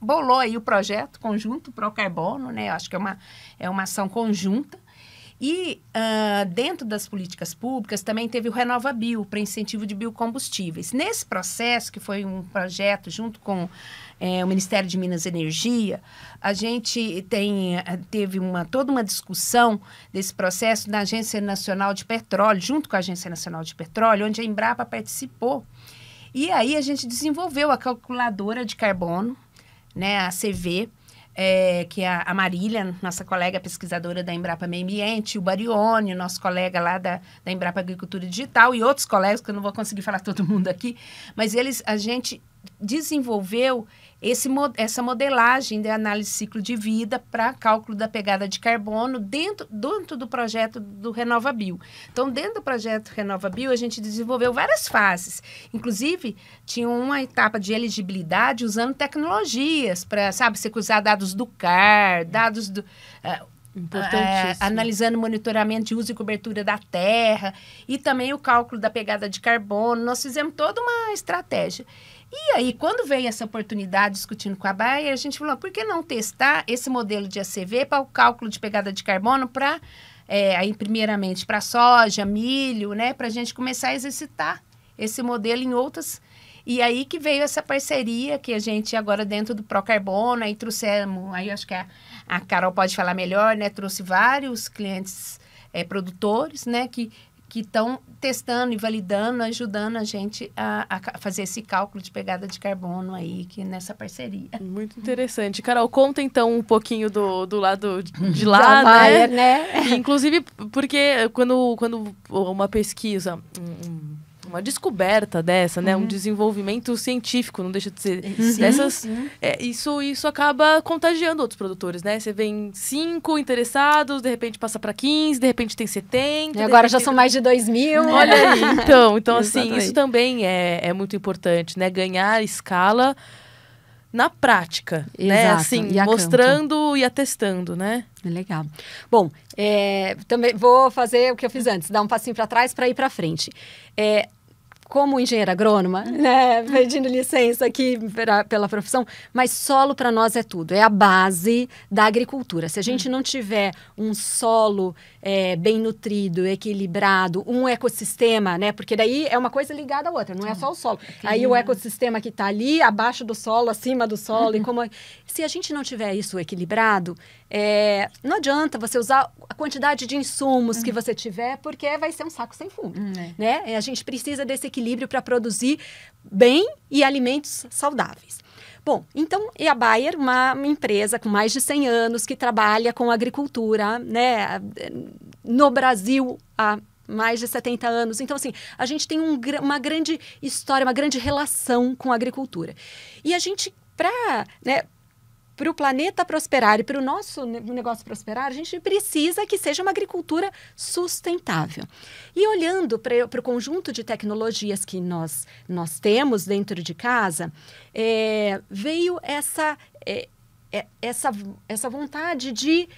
bolou aí o projeto conjunto para o carbono, né? Eu acho que é uma é uma ação conjunta. E uh, dentro das políticas públicas também teve o Renova Bio para incentivo de biocombustíveis. Nesse processo que foi um projeto junto com é, o Ministério de Minas e Energia, a gente tem, eh, teve uma, toda uma discussão desse processo na Agência Nacional de Petróleo, junto com a Agência Nacional de Petróleo, onde a Embrapa participou. E aí a gente desenvolveu a calculadora de carbono, né, a CV, eh, é, que a, a Marília, nossa colega pesquisadora da Embrapa Meio Ambiente, o Barione, nosso colega lá da, da Embrapa Agricultura Digital e outros colegas, que eu não vou conseguir falar todo mundo aqui, mas eles, a gente desenvolveu esse, essa modelagem de análise de ciclo de vida para cálculo da pegada de carbono dentro, dentro do projeto do RenovaBio. Então, dentro do projeto RenovaBio, a gente desenvolveu várias fases. Inclusive, tinha uma etapa de elegibilidade usando tecnologias para, sabe, você usar dados do CAR, dados do... Uh, é, analisando monitoramento de uso e cobertura da terra e também o cálculo da pegada de carbono. Nós fizemos toda uma estratégia. E aí, quando veio essa oportunidade discutindo com a Bayer, a gente falou: por que não testar esse modelo de ACV para o cálculo de pegada de carbono para, é, aí, primeiramente, para soja, milho, né? Para a gente começar a exercitar esse modelo em outras. E aí que veio essa parceria que a gente agora dentro do Procarbono, aí trouxemos, aí acho que a, a Carol pode falar melhor, né? Trouxe vários clientes é, produtores, né? Que que estão testando e validando, ajudando a gente a, a, fazer esse cálculo de pegada de carbono aí, que nessa parceria. Muito interessante. Carol, conta então um pouquinho do, do lado de lá, de Maia, né? né? Inclusive, porque quando, quando uma pesquisa, um, uma descoberta dessa, né? Uhum. Um desenvolvimento científico, não deixa de ser Sim. dessas. É, isso, isso acaba contagiando outros produtores, né? Você vem cinco interessados, de repente passa para 15, de repente tem 70. E agora já são mais de 2 mil. Né? Olha aí. Então, então assim, isso também é, é muito importante, né? Ganhar escala na prática, né? Exato. né? Assim, e mostrando e atestando, né? É legal. Bom, é, também vou fazer o que eu fiz antes, dar um passinho para trás para ir para frente. É, como engenheira agrônoma, hum. né, pedindo licença aqui pra, pela profissão, mas solo para nós é tudo, é a base da agricultura. Se a gente hum. não tiver um solo é, bem nutrido, equilibrado, um ecossistema, né, porque daí é uma coisa ligada à outra, não é só o solo. Aí o ecossistema que está ali, abaixo do solo, acima do solo, e como se a gente não tiver isso equilibrado, é, não adianta você usar a quantidade de insumos uhum. que você tiver, porque vai ser um saco sem fundo. Uhum. Né? A gente precisa desse equilíbrio para produzir bem e alimentos saudáveis. Bom, então, e a Bayer, uma, uma empresa com mais de 100 anos que trabalha com agricultura, né, no Brasil há mais de 70 anos. Então, assim, a gente tem um, uma grande história, uma grande relação com a agricultura. E a gente, para né, para o planeta prosperar e para o nosso negócio prosperar, a gente precisa que seja uma agricultura sustentável. E olhando para o conjunto de tecnologias que nós, nós temos dentro de casa, é, veio essa, é, essa, essa vontade de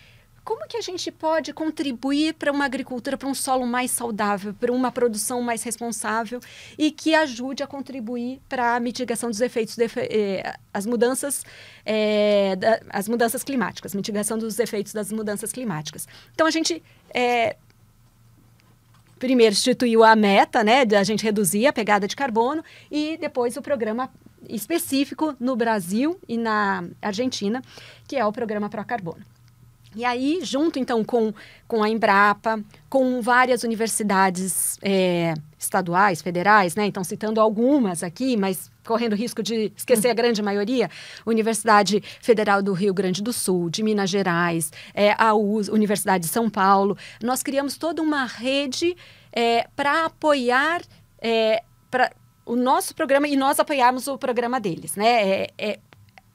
como que a gente pode contribuir para uma agricultura, para um solo mais saudável, para uma produção mais responsável e que ajude a contribuir para a mitigação dos efeitos, de, eh, as mudanças, eh, da, as mudanças climáticas, mitigação dos efeitos das mudanças climáticas. Então a gente eh, primeiro instituiu a meta, né, da gente reduzir a pegada de carbono e depois o programa específico no Brasil e na Argentina, que é o programa Pro Carbono. E aí, junto então com, com a Embrapa, com várias universidades é, estaduais, federais, né? Então, citando algumas aqui, mas correndo risco de esquecer a grande maioria, Universidade Federal do Rio Grande do Sul, de Minas Gerais, é, a US, Universidade de São Paulo, nós criamos toda uma rede é, para apoiar. É, pra, o nosso programa e nós apoiarmos o programa deles, né? É, é,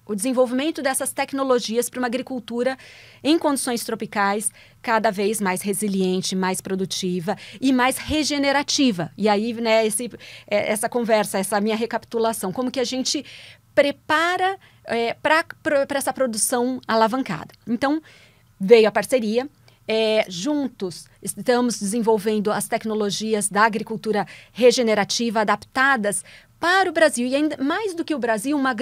o desenvolvimento dessas tecnologias para uma agricultura em condições tropicais cada vez mais resiliente, mais produtiva e mais regenerativa. E aí, né, esse, é, essa conversa, essa minha recapitulação, como que a gente prepara é, para essa produção alavancada. Então, veio a parceria, é, juntos estamos desenvolvendo as tecnologias da agricultura regenerativa adaptadas para o Brasil. E ainda mais do que o Brasil, uma,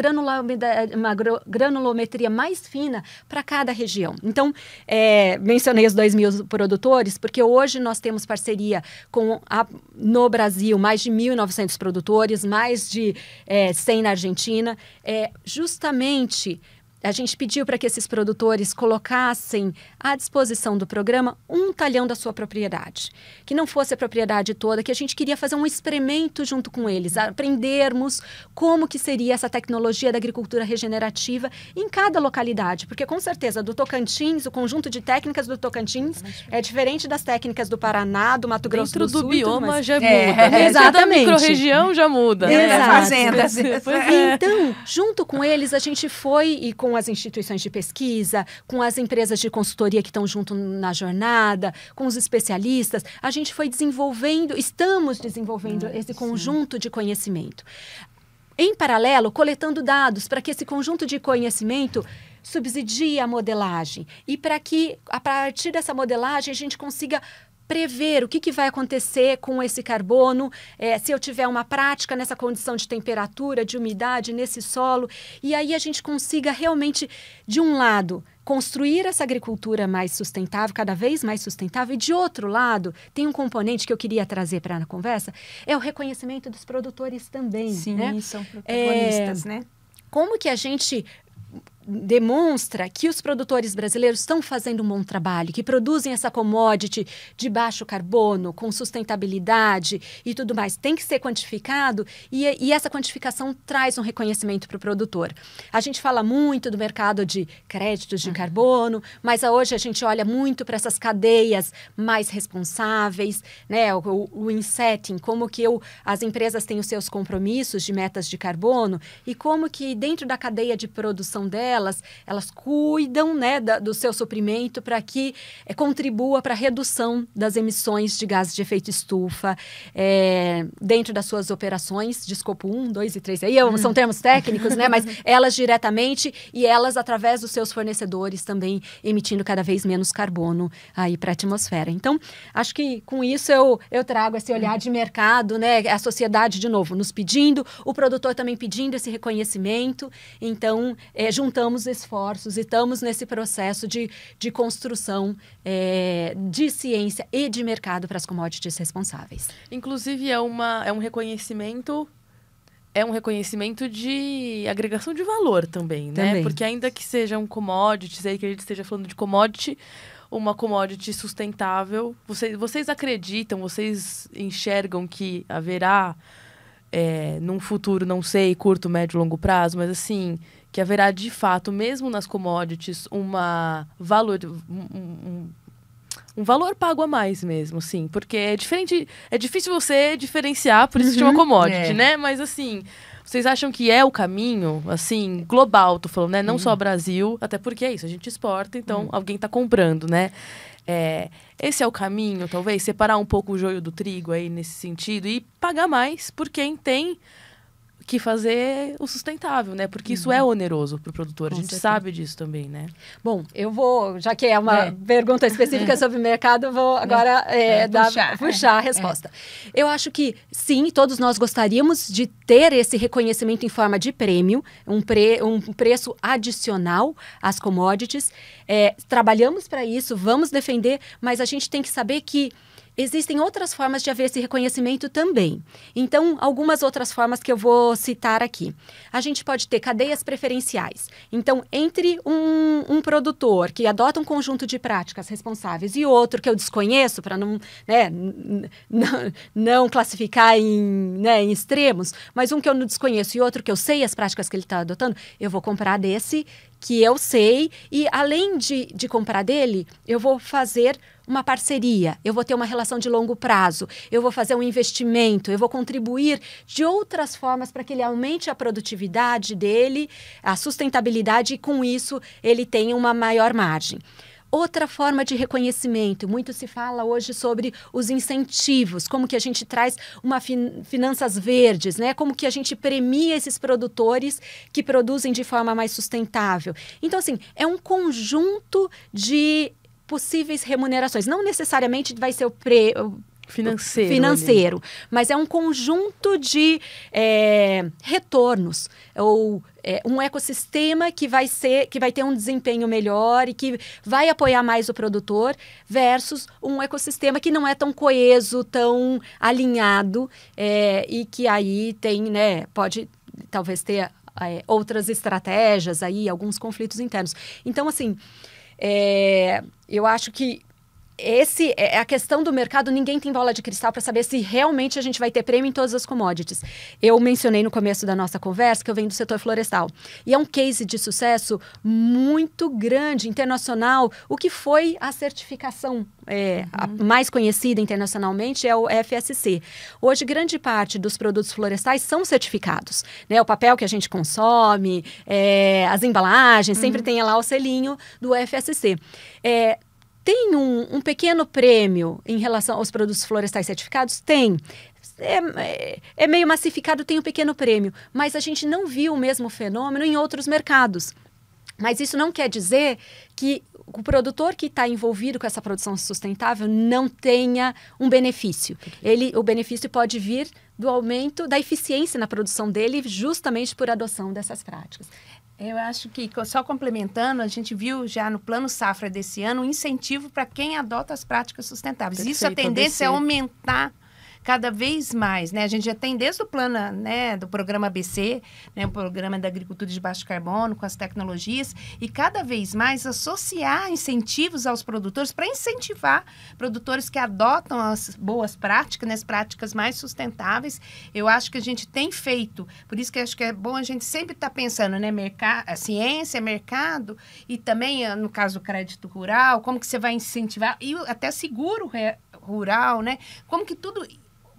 uma granulometria mais fina para cada região. Então, é, mencionei os 2 mil produtores, porque hoje nós temos parceria com, a, no Brasil, mais de 1.900 produtores, mais de é, 100 na Argentina, é, justamente a gente pediu para que esses produtores colocassem à disposição do programa um talhão da sua propriedade, que não fosse a propriedade toda, que a gente queria fazer um experimento junto com eles, aprendermos como que seria essa tecnologia da agricultura regenerativa em cada localidade, porque com certeza do Tocantins, o conjunto de técnicas do Tocantins é diferente das técnicas do Paraná, do Mato Grosso Dentro do Sul. Dentro do bioma mas... já é, muda, né? Exatamente. da microrregião já muda. Exato. Né? Fazendas. É. Então, junto com eles, a gente foi e com as instituições de pesquisa, com as empresas de consultoria que estão junto na jornada, com os especialistas. A gente foi desenvolvendo, estamos desenvolvendo ah, esse sim. conjunto de conhecimento. Em paralelo, coletando dados para que esse conjunto de conhecimento subsidie a modelagem e para que, a partir dessa modelagem, a gente consiga prever o que, que vai acontecer com esse carbono, é, se eu tiver uma prática nessa condição de temperatura, de umidade, nesse solo, e aí a gente consiga realmente, de um lado, construir essa agricultura mais sustentável, cada vez mais sustentável, e de outro lado, tem um componente que eu queria trazer para a conversa, é o reconhecimento dos produtores também. Sim, né? são protagonistas, é, né? Como que a gente demonstra que os produtores brasileiros estão fazendo um bom trabalho, que produzem essa commodity de baixo carbono, com sustentabilidade e tudo mais. Tem que ser quantificado e, e essa quantificação traz um reconhecimento para o produtor. A gente fala muito do mercado de créditos de uhum. carbono, mas hoje a gente olha muito para essas cadeias mais responsáveis, né? O, o, o insetting, como que eu, as empresas têm os seus compromissos de metas de carbono e como que dentro da cadeia de produção dela elas cuidam né, da, do seu suprimento para que é, contribua para a redução das emissões de gases de efeito estufa é, dentro das suas operações de escopo 1, 2 e 3. Aí eu, são termos técnicos, né, mas elas diretamente e elas através dos seus fornecedores também emitindo cada vez menos carbono aí para a atmosfera. Então, acho que com isso eu, eu trago esse olhar de mercado, né, a sociedade de novo nos pedindo, o produtor também pedindo esse reconhecimento. Então, é, juntando estamos esforços e estamos nesse processo de, de construção é, de ciência e de mercado para as commodities responsáveis. Inclusive, é, uma, é um reconhecimento é um reconhecimento de agregação de valor também, né? Também. Porque ainda que sejam um commodities, aí que a gente esteja falando de commodity, uma commodity sustentável, vocês, vocês acreditam, vocês enxergam que haverá é, num futuro, não sei, curto, médio, longo prazo, mas assim, que haverá de fato, mesmo nas commodities, uma valor, um, um, um valor pago a mais mesmo, sim. Porque é diferente. É difícil você diferenciar, por isso uhum, chama commodity, é. né? Mas assim. Vocês acham que é o caminho, assim, global, tô falando, né? Não uhum. só Brasil, até porque é isso, a gente exporta, então uhum. alguém está comprando, né? É, esse é o caminho, talvez, separar um pouco o joio do trigo aí nesse sentido e pagar mais por quem tem que fazer o sustentável, né? Porque isso é uhum. oneroso para o produtor, Com a gente certeza. sabe disso também, né? Bom, eu vou, já que é uma é. pergunta específica é. sobre mercado, vou agora é. É, é. Dar, puxar. puxar, a é. resposta. Eu acho que sim, todos nós gostaríamos de ter esse reconhecimento em forma de prêmio, um, pre, um preço adicional às commodities. trabalhamos para isso, vamos defender, mas a gente tem que saber que existem outras formas de haver esse reconhecimento também. Então, algumas outras formas que eu vou citar aqui. A gente pode ter cadeias preferenciais. Então, entre um, um produtor que adota um conjunto de práticas responsáveis e outro que eu desconheço, para não, né, não classificar em, né, em extremos, mas um que eu não desconheço e outro que eu sei as práticas que ele está adotando, eu vou comprar desse que eu sei, e além de, de comprar dele, eu vou fazer uma parceria, eu vou ter uma relação de longo prazo, eu vou fazer um investimento, eu vou contribuir de outras formas para que ele aumente a produtividade dele, a sustentabilidade e com isso ele tenha uma maior margem outra forma de reconhecimento. Muito se fala hoje sobre os incentivos, como que a gente traz uma fin finanças verdes, né? Como que a gente premia esses produtores que produzem de forma mais sustentável. Então, assim, é um conjunto de possíveis remunerações. Não necessariamente vai ser o, pre, financeiro, financeiro mas é um conjunto de é, retornos ou é, um ecossistema que vai ser, que vai ter um desempenho melhor e que vai apoiar mais o produtor, versus um ecossistema que não é tão coeso, tão alinhado, é, e que aí tem, né, pode talvez ter é, outras estratégias aí, alguns conflitos internos. Então, assim, é, eu acho que esse é, é a questão do mercado, ninguém tem bola de cristal para saber se realmente a gente vai ter prêmio em todas as commodities. Eu mencionei no começo da nossa conversa que eu venho do setor florestal. E é um case de sucesso muito grande, internacional. O que foi a certificação é, uhum. a mais conhecida internacionalmente é o FSC. Hoje, grande parte dos produtos florestais são certificados. Né? O papel que a gente consome, é, as embalagens, uhum. sempre tem lá o selinho do FSC. É, tem um, um pequeno prêmio em relação aos produtos florestais certificados? Tem. É, é, é, meio massificado, tem um pequeno prêmio, mas a gente não viu o mesmo fenômeno em outros mercados. Mas isso não quer dizer que o produtor que está envolvido com essa produção sustentável não tenha um benefício. Ele, o benefício pode vir do aumento da eficiência na produção dele, justamente por adoção dessas práticas. Eu acho que, só complementando, a gente viu já no plano safra desse ano um incentivo para quem adota as práticas sustentáveis. Perfeito, Isso a tendência é aumentar cada vez mais, né? A gente já tem desde o plano, né, do programa ABC, né, o programa da agricultura de baixo carbono com as tecnologias e cada vez mais associar incentivos aos produtores para incentivar produtores que adotam as boas práticas, né, as práticas mais sustentáveis. Eu acho que a gente tem feito, por isso que acho que é bom a gente sempre estar tá pensando, né, mercado, ciência, mercado e também ah, no caso crédito rural, como que você vai incentivar e até seguro rural, né? Como que tudo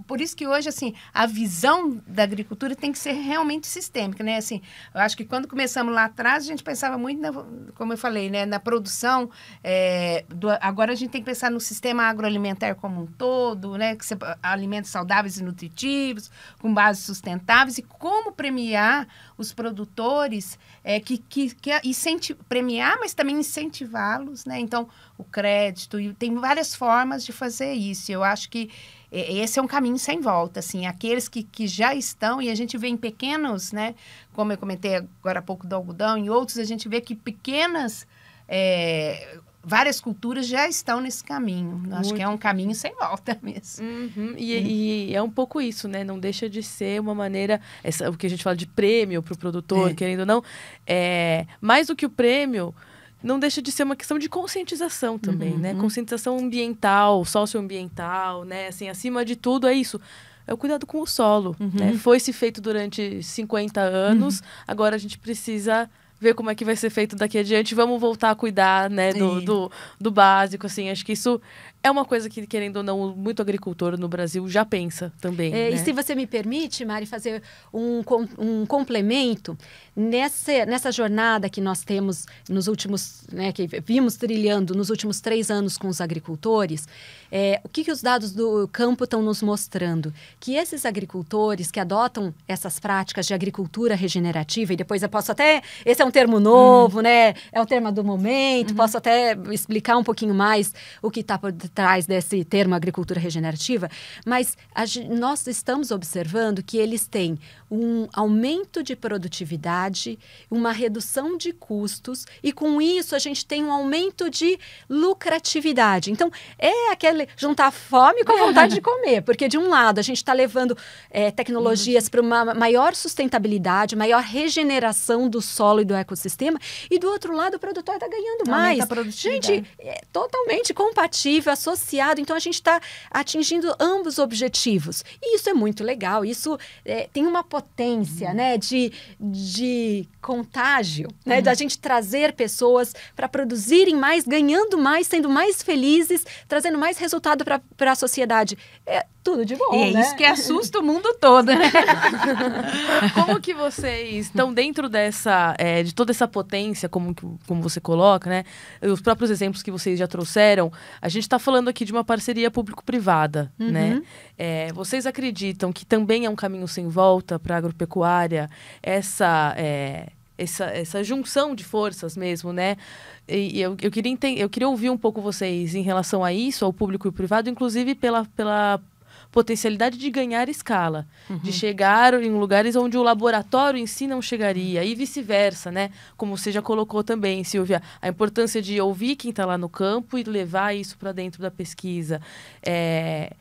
por isso que hoje, assim, a visão da agricultura tem que ser realmente sistêmica, né? Assim, eu acho que quando começamos lá atrás, a gente pensava muito, na, como eu falei, né, na produção. É, do, agora a gente tem que pensar no sistema agroalimentar como um todo, né? Que se, alimentos saudáveis e nutritivos, com bases sustentáveis e como premiar os produtores é, que, que, que premiar, mas também incentivá-los, né? Então, o crédito, e tem várias formas de fazer isso. Eu acho que esse é um caminho sem volta, assim, aqueles que, que já estão, e a gente vê em pequenos, né, como eu comentei agora há pouco do algodão, e outros a gente vê que pequenas, é, várias culturas já estão nesse caminho. Acho que é um caminho sem volta mesmo. Uhum. E, uhum. e, é um pouco isso, né, não deixa de ser uma maneira, essa, o que a gente fala de prêmio para o produtor, é. querendo ou não, é, mais do que o prêmio não deixa de ser uma questão de conscientização também, uhum, né? Uhum. Conscientização ambiental, socioambiental, né? Assim, acima de tudo é isso. É o cuidado com o solo, uhum. né? Foi se feito durante 50 anos, uhum. agora a gente precisa ver como é que vai ser feito daqui adiante. Vamos voltar a cuidar, né, do, do, do, básico, assim. Acho que isso é uma coisa que, querendo ou não, muito agricultor no Brasil já pensa também. É, né? E se você me permite, Mari, fazer um, um complemento. Nessa, nessa jornada que nós temos nos últimos, né, que vimos trilhando nos últimos três anos com os agricultores, é, o que, que os dados do campo estão nos mostrando? Que esses agricultores que adotam essas práticas de agricultura regenerativa, e depois eu posso até. Esse é um termo novo, uhum. né? É o termo do momento, uhum. posso até explicar um pouquinho mais o que está por trás desse termo agricultura regenerativa, mas a, nós estamos observando que eles têm um aumento de produtividade, uma redução de custos, e com isso a gente tem um aumento de lucratividade. Então, é aquele juntar fome com vontade de comer, porque de um lado a gente está levando é, tecnologias para uma maior sustentabilidade, maior regeneração do solo e do ecossistema, e do outro lado o produtor está ganhando mais. Gente, é totalmente compatível associado. Então a gente está atingindo ambos os objetivos. E isso é muito legal. Isso é, tem uma potência, uhum. né, de, de contágio, né, uhum. da gente trazer pessoas para produzirem mais, ganhando mais, sendo mais felizes, trazendo mais resultado para a sociedade. É, tudo de bom. É né? isso que assusta o mundo todo, né? como que vocês estão dentro dessa, é, de toda essa potência, como, como você coloca, né? Os próprios exemplos que vocês já trouxeram, a gente está falando aqui de uma parceria público-privada, uhum. né? É, vocês acreditam que também é um caminho sem volta para a agropecuária essa. É, essa, essa junção de forças mesmo, né? E, eu, eu, queria eu queria ouvir um pouco vocês em relação a isso, ao público e privado, inclusive pela, pela potencialidade de ganhar escala, uhum. de chegar em lugares onde o laboratório em si não chegaria, e vice-versa, né? Como você já colocou também, Silvia, a importância de ouvir quem está lá no campo e levar isso para dentro da pesquisa. É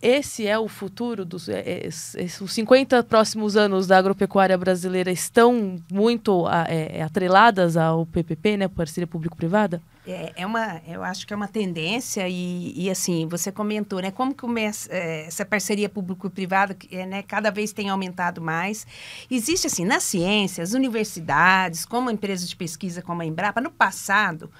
esse é o futuro dos é, é, os 50 próximos anos da agropecuária brasileira estão muito a, é, é atreladas ao PPP, né, parceria público-privada? É, é, uma, eu acho que é uma tendência e, e assim você comentou, né, como que é, essa parceria público-privada, né, cada vez tem aumentado mais. Existe assim nas ciências, universidades, como empresas de pesquisa como a Embrapa, no passado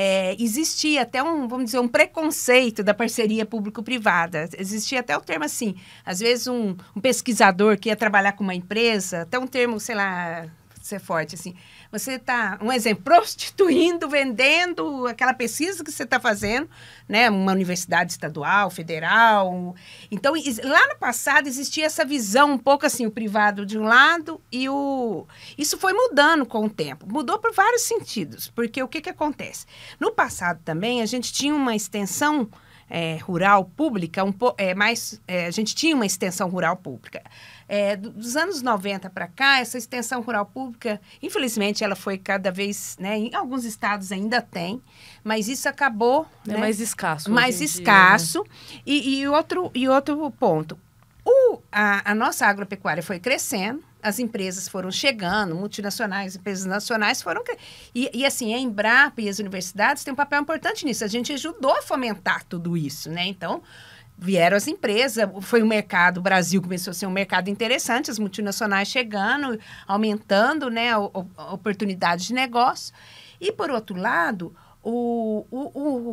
é, existia até um, vamos dizer, um preconceito da parceria público-privada. Existia até o termo assim, às vezes um, um pesquisador que ia trabalhar com uma empresa, até um termo, sei lá, ser forte assim. Você está, um exemplo, prostituindo, vendendo aquela pesquisa que você está fazendo, né? Uma universidade estadual, federal. Então, lá no passado existia essa visão um pouco assim, o privado de um lado e o. Isso foi mudando com o tempo. Mudou por vários sentidos, porque o que, que acontece? No passado também a gente tinha uma extensão é, rural pública, um po, é, mais, é, a gente tinha uma extensão rural pública. É, dos anos 90 para cá, essa extensão rural pública, infelizmente, ela foi cada vez, né, em alguns estados ainda tem, mas isso acabou... É né, mais escasso. Mais escasso. Dia, né? e, e, outro, e outro ponto, o, a, a nossa agropecuária foi crescendo, as empresas foram chegando, multinacionais, empresas nacionais foram. E, e, assim, a Embrapa e as universidades têm um papel importante nisso. A gente ajudou a fomentar tudo isso, né? Então, vieram as empresas, foi o mercado, o Brasil começou a ser um mercado interessante, as multinacionais chegando, aumentando né, a, a oportunidade de negócio. E, por outro lado, o, o,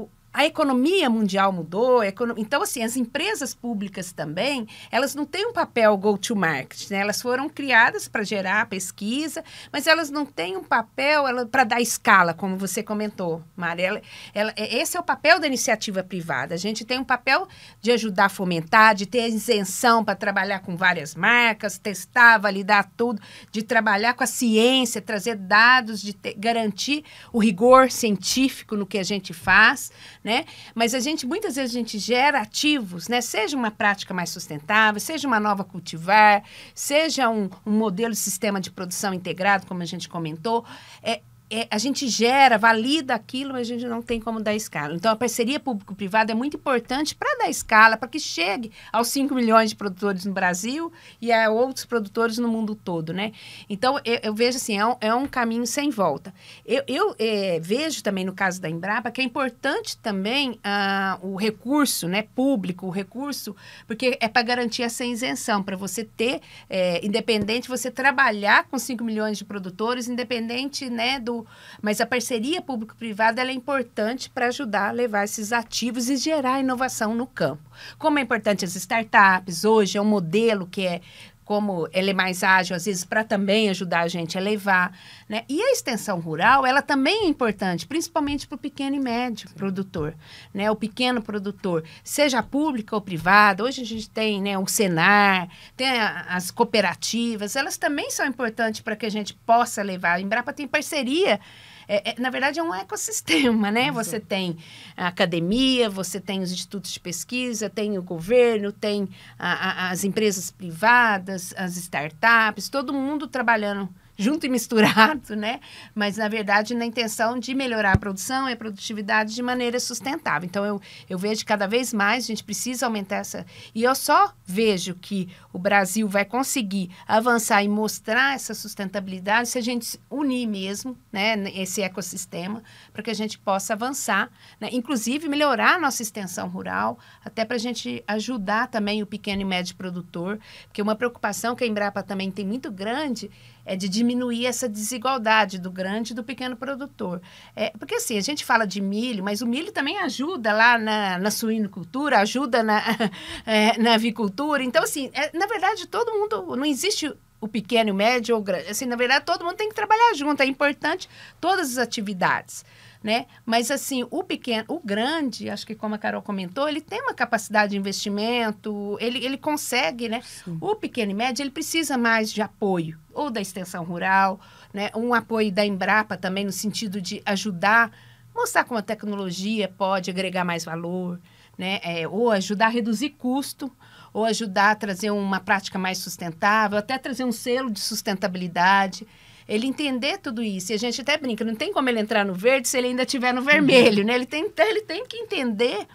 o, a economia mundial mudou, então assim, as empresas públicas também, elas não têm um papel go to market, né? Elas foram criadas para gerar pesquisa, mas elas não têm um papel para dar escala, como você comentou, Mari. Ela, ela, é, esse é o papel da iniciativa privada. A gente tem um papel de ajudar a fomentar, de ter isenção para trabalhar com várias marcas, testar, validar tudo, de trabalhar com a ciência, trazer dados, de ter, garantir o rigor científico no que a gente faz, né? Mas a gente muitas vezes a gente gera ativos, né? Seja uma prática mais sustentável, seja uma nova cultivar, seja um, um modelo de sistema de produção integrado, como a gente comentou, é é, a gente gera, valida aquilo, mas a gente não tem como dar escala. Então, a parceria público-privada é muito importante para dar escala, para que chegue aos 5 milhões de produtores no Brasil e a outros produtores no mundo todo, né? Então, eu, eu vejo assim, é um, é um, caminho sem volta. Eu, eu é, vejo também, no caso da Embrapa, que é importante também ah, o recurso né, público, o recurso, porque é para garantir essa isenção, para você ter, é, independente, você trabalhar com 5 milhões de produtores, independente né, do mas a parceria público-privada é importante para ajudar a levar esses ativos e gerar inovação no campo. Como é importante as startups, hoje é um modelo que é como ele é mais ágil, às vezes, para também ajudar a gente a levar. Né? E a extensão rural, ela também é importante, principalmente para o pequeno e médio produtor, né? o pequeno produtor, seja pública ou privada. Hoje a gente tem né, o Senar, tem a, as cooperativas, elas também são importantes para que a gente possa levar. A Embrapa tem parceria é, é, na verdade, é um ecossistema, né? Isso. Você tem a academia, você tem os institutos de pesquisa, tem o governo, tem a, a, as empresas privadas, as startups, todo mundo trabalhando junto e misturado, né? Mas, na verdade, na intenção de melhorar a produção e a produtividade de maneira sustentável. Então, eu, eu vejo cada vez mais, a gente precisa aumentar essa. E eu só vejo que o Brasil vai conseguir avançar e mostrar essa sustentabilidade se a gente unir mesmo, né, esse ecossistema, para que a gente possa avançar, né? inclusive melhorar a nossa extensão rural, até para a gente ajudar também o pequeno e médio produtor, porque uma preocupação que a Embrapa também tem muito grande é de diminuir essa desigualdade do grande e do pequeno produtor. É, porque assim, a gente fala de milho, mas o milho também ajuda lá na, na suinocultura, ajuda na, é, na avicultura. Então, assim, é, na verdade, todo mundo. Não existe o pequeno, o médio ou o grande. Assim, na verdade, todo mundo tem que trabalhar junto. É importante todas as atividades né? Mas assim, o pequeno, o grande, acho que como a Carol comentou, ele tem uma capacidade de investimento, ele, ele consegue, né? Sim. O pequeno e médio, ele precisa mais de apoio, ou da extensão rural, né? Um apoio da Embrapa também no sentido de ajudar, mostrar como a tecnologia pode agregar mais valor, né? É, ou ajudar a reduzir custo, ou ajudar a trazer uma prática mais sustentável, até trazer um selo de sustentabilidade ele entender tudo isso. E a gente até brinca, não tem como ele entrar no verde se ele ainda estiver no vermelho, né? Ele tem, então, ele tem que entender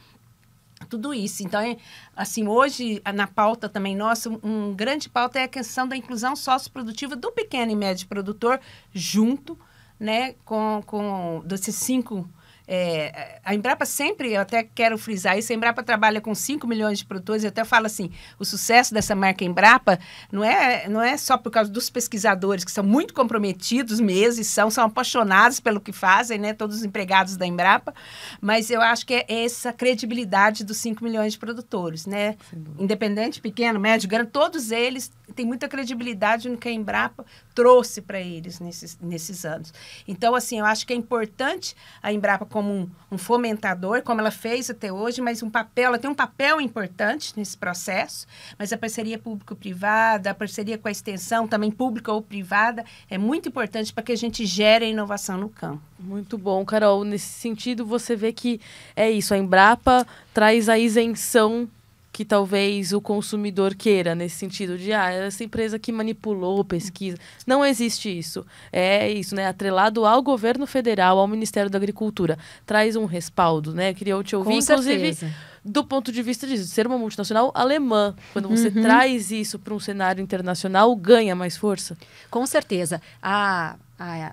tudo isso. Então, é, assim, hoje, na pauta também nossa, um, um grande pauta é a questão da inclusão socioprodutiva do pequeno e médio produtor junto, né, com, com desses cinco é, a Embrapa sempre, eu até quero frisar isso, a Embrapa trabalha com 5 milhões de produtores, eu até falo assim, o sucesso dessa marca Embrapa não é, não é só por causa dos pesquisadores, que são muito comprometidos mesmo, são, são apaixonados pelo que fazem, né, todos os empregados da Embrapa, mas eu acho que é essa credibilidade dos 5 milhões de produtores, né? Independente, pequeno, médio, grande, todos eles têm muita credibilidade no que a Embrapa trouxe para eles nesses, nesses anos. Então, assim, eu acho que é importante a Embrapa como um, um, fomentador, como ela fez até hoje, mas um papel, ela tem um papel importante nesse processo, mas a parceria público-privada, a parceria com a extensão, também pública ou privada, é muito importante para que a gente gere a inovação no campo. Muito bom, Carol. Nesse sentido, você vê que é isso, a Embrapa traz a isenção que talvez o consumidor queira nesse sentido de ah, é essa empresa que manipulou pesquisa. Não existe isso. É isso, né? Atrelado ao governo federal, ao Ministério da Agricultura. Traz um respaldo, né? Queria te ouvir, Com inclusive, certeza. do ponto de vista de ser uma multinacional alemã. Quando você uhum. traz isso para um cenário internacional, ganha mais força. Com certeza. A, a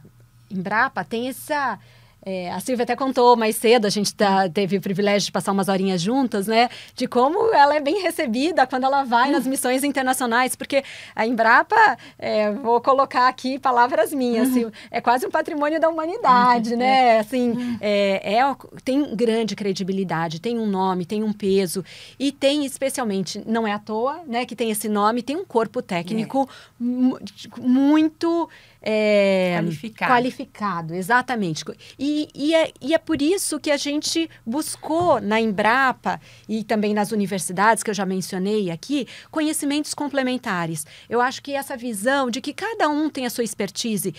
Embrapa tem essa é, a Silvia até contou mais cedo, a gente tá, teve o privilégio de passar umas horinhas juntas, né? De como ela é bem recebida quando ela vai hum. nas missões internacionais, porque a Embrapa, é, vou colocar aqui palavras minhas, assim, é quase um patrimônio da humanidade, né? É. Assim, é, é, tem grande credibilidade, tem um nome, tem um peso e tem especialmente, não é à toa, né? Que tem esse nome, tem um corpo técnico muito é, qualificado. qualificado, exatamente. E e, é, e é por isso que a gente buscou na Embrapa e também nas universidades, que eu já mencionei aqui, conhecimentos complementares. Eu acho que essa visão de que cada um tem a sua expertise,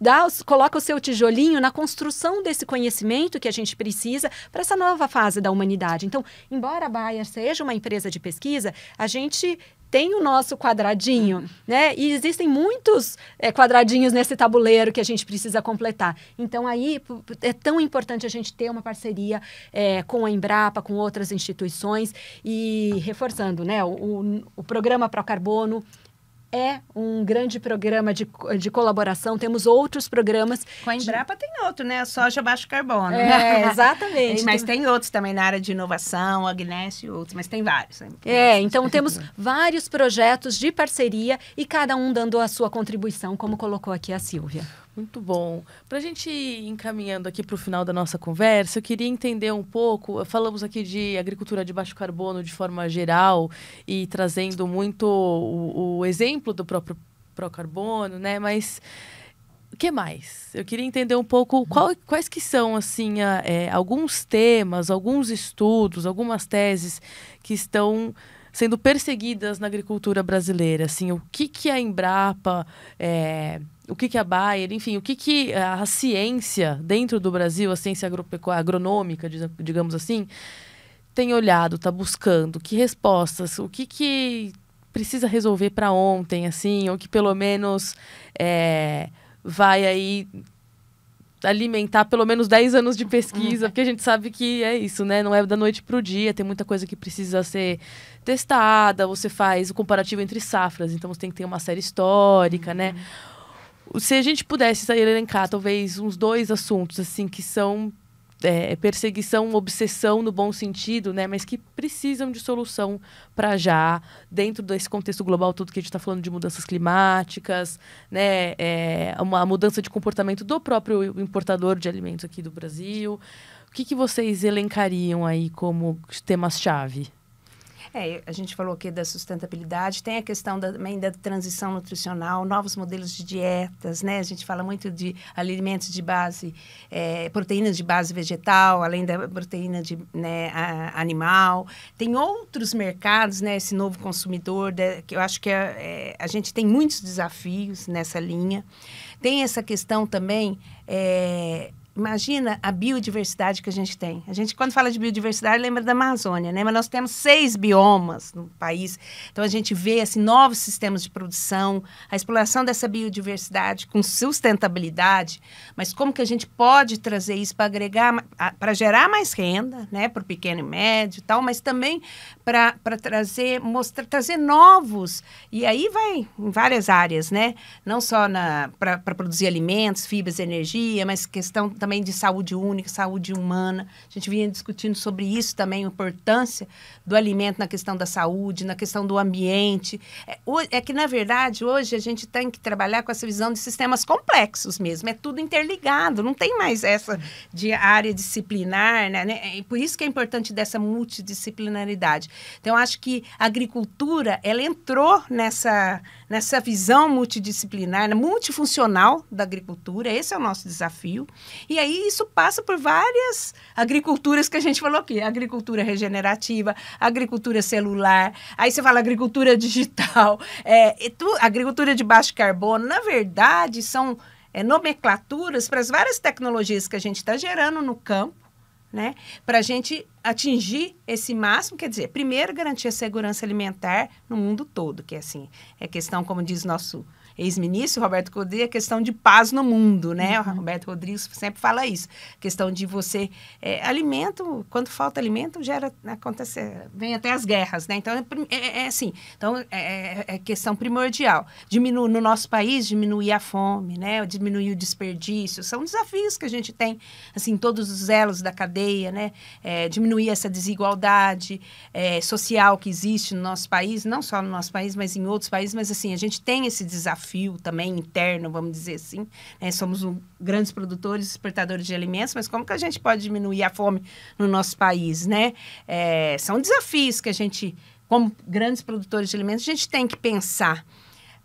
dá, coloca o seu tijolinho na construção desse conhecimento que a gente precisa para essa nova fase da humanidade. Então, embora a Bayer seja uma empresa de pesquisa, a gente tem o nosso quadradinho, né? E existem muitos é, quadradinhos nesse tabuleiro que a gente precisa completar. Então, aí é tão importante a gente ter uma parceria é, com a Embrapa, com outras instituições e reforçando, né? O, o, o programa Carbono, é um grande programa de, de colaboração, temos outros programas. Com a Embrapa de... tem outro, né? A soja baixo carbono. É, exatamente. mas tem outros também na área de inovação, a Agnes e outros, mas tem vários. Né? É, então temos vários projetos de parceria e cada um dando a sua contribuição, como colocou aqui a Silvia. Muito bom. Para a gente ir encaminhando aqui para o final da nossa conversa, eu queria entender um pouco. Falamos aqui de agricultura de baixo carbono de forma geral e trazendo muito o, o exemplo do próprio procarbono, né? Mas o que mais? Eu queria entender um pouco qual, quais que são assim a, é, alguns temas, alguns estudos, algumas teses que estão sendo perseguidas na agricultura brasileira. Assim, o que que a Embrapa é, o que, que a é Bayer, enfim, o que, que eh, a ciência dentro do Brasil, a ciência agronômica, digamos assim, tem olhado, está buscando, que respostas, o que, que precisa resolver para ontem, assim, ou que pelo menos é, vai aí alimentar pelo menos 10 anos de pesquisa, uhum. porque a gente sabe que é isso, né? Não é da noite para o dia, tem muita coisa que precisa ser testada, você faz o comparativo entre safras, então você tem que ter uma série histórica, né? uhum. né? Se a gente pudesse elencar talvez uns dois assuntos assim que são é, perseguição, obsessão no bom sentido, né? Mas que precisam de solução para já, dentro desse contexto global, tudo que a gente está falando de mudanças climáticas, né? É, uma mudança de comportamento do próprio importador de alimentos aqui do Brasil. O que, que vocês elencariam aí como temas-chave? É, a gente falou aqui da sustentabilidade, tem a questão da, também da transição nutricional, novos modelos de dietas, né? A gente fala muito de alimentos de base, é, proteínas de base vegetal, além da proteína de, né, a, animal. Tem outros mercados, né? Esse novo consumidor, de, né, que eu acho que é, é, a gente tem muitos desafios nessa linha. Tem essa questão também é, imagina a biodiversidade que a gente tem. A gente, quando fala de biodiversidade, lembra da Amazônia, né? Mas nós temos seis biomas no país. Então, a gente vê assim, novos sistemas de produção, a exploração dessa biodiversidade com sustentabilidade, mas como que a gente pode trazer isso para agregar, para gerar mais renda, né? Para o pequeno e médio e tal, mas também para trazer, mostrar, trazer novos. E aí vai em várias áreas, né? Não só para produzir alimentos, fibras, energia, mas questão da também de saúde única, saúde humana. A gente vinha discutindo sobre isso também, a importância do alimento na questão da saúde, na questão do ambiente. É, é que, na verdade, hoje a gente tem que trabalhar com essa visão de sistemas complexos mesmo. É tudo interligado, não tem mais essa de área disciplinar, né? né? É, e por isso que é importante dessa multidisciplinaridade. Então, acho que a agricultura, ela entrou nessa nessa visão multidisciplinar, multifuncional da agricultura. Esse é o nosso desafio. E aí isso passa por várias agriculturas que a gente falou aqui: agricultura regenerativa, agricultura celular, aí você fala agricultura digital, é, tu, agricultura de baixo carbono. Na verdade, são é, nomenclaturas para as várias tecnologias que a gente está gerando no campo, né? Para a gente atingir esse máximo, quer dizer, primeiro garantir a segurança alimentar no mundo todo, que é assim, é questão, como diz nosso ex-ministro Roberto Rodrigues, a é questão de paz no mundo, né? Uhum. O Roberto Rodrigues sempre fala isso, questão de você é, alimento, quando falta alimento gera acontece, vem até as guerras, né? Então é, é, é, é assim, então é, é, questão primordial, Diminu no nosso país diminuir a fome, né? Diminuir o desperdício, são desafios que a gente tem, assim, todos os elos da cadeia, né? diminuir diminuir essa desigualdade é, social que existe no nosso país, não só no nosso país, mas em outros países. Mas assim, a gente tem esse desafio também interno, vamos dizer assim. Né? Somos um, grandes produtores, exportadores de alimentos, mas como que a gente pode diminuir a fome no nosso país, né? É, são desafios que a gente, como grandes produtores de alimentos, a gente tem que pensar.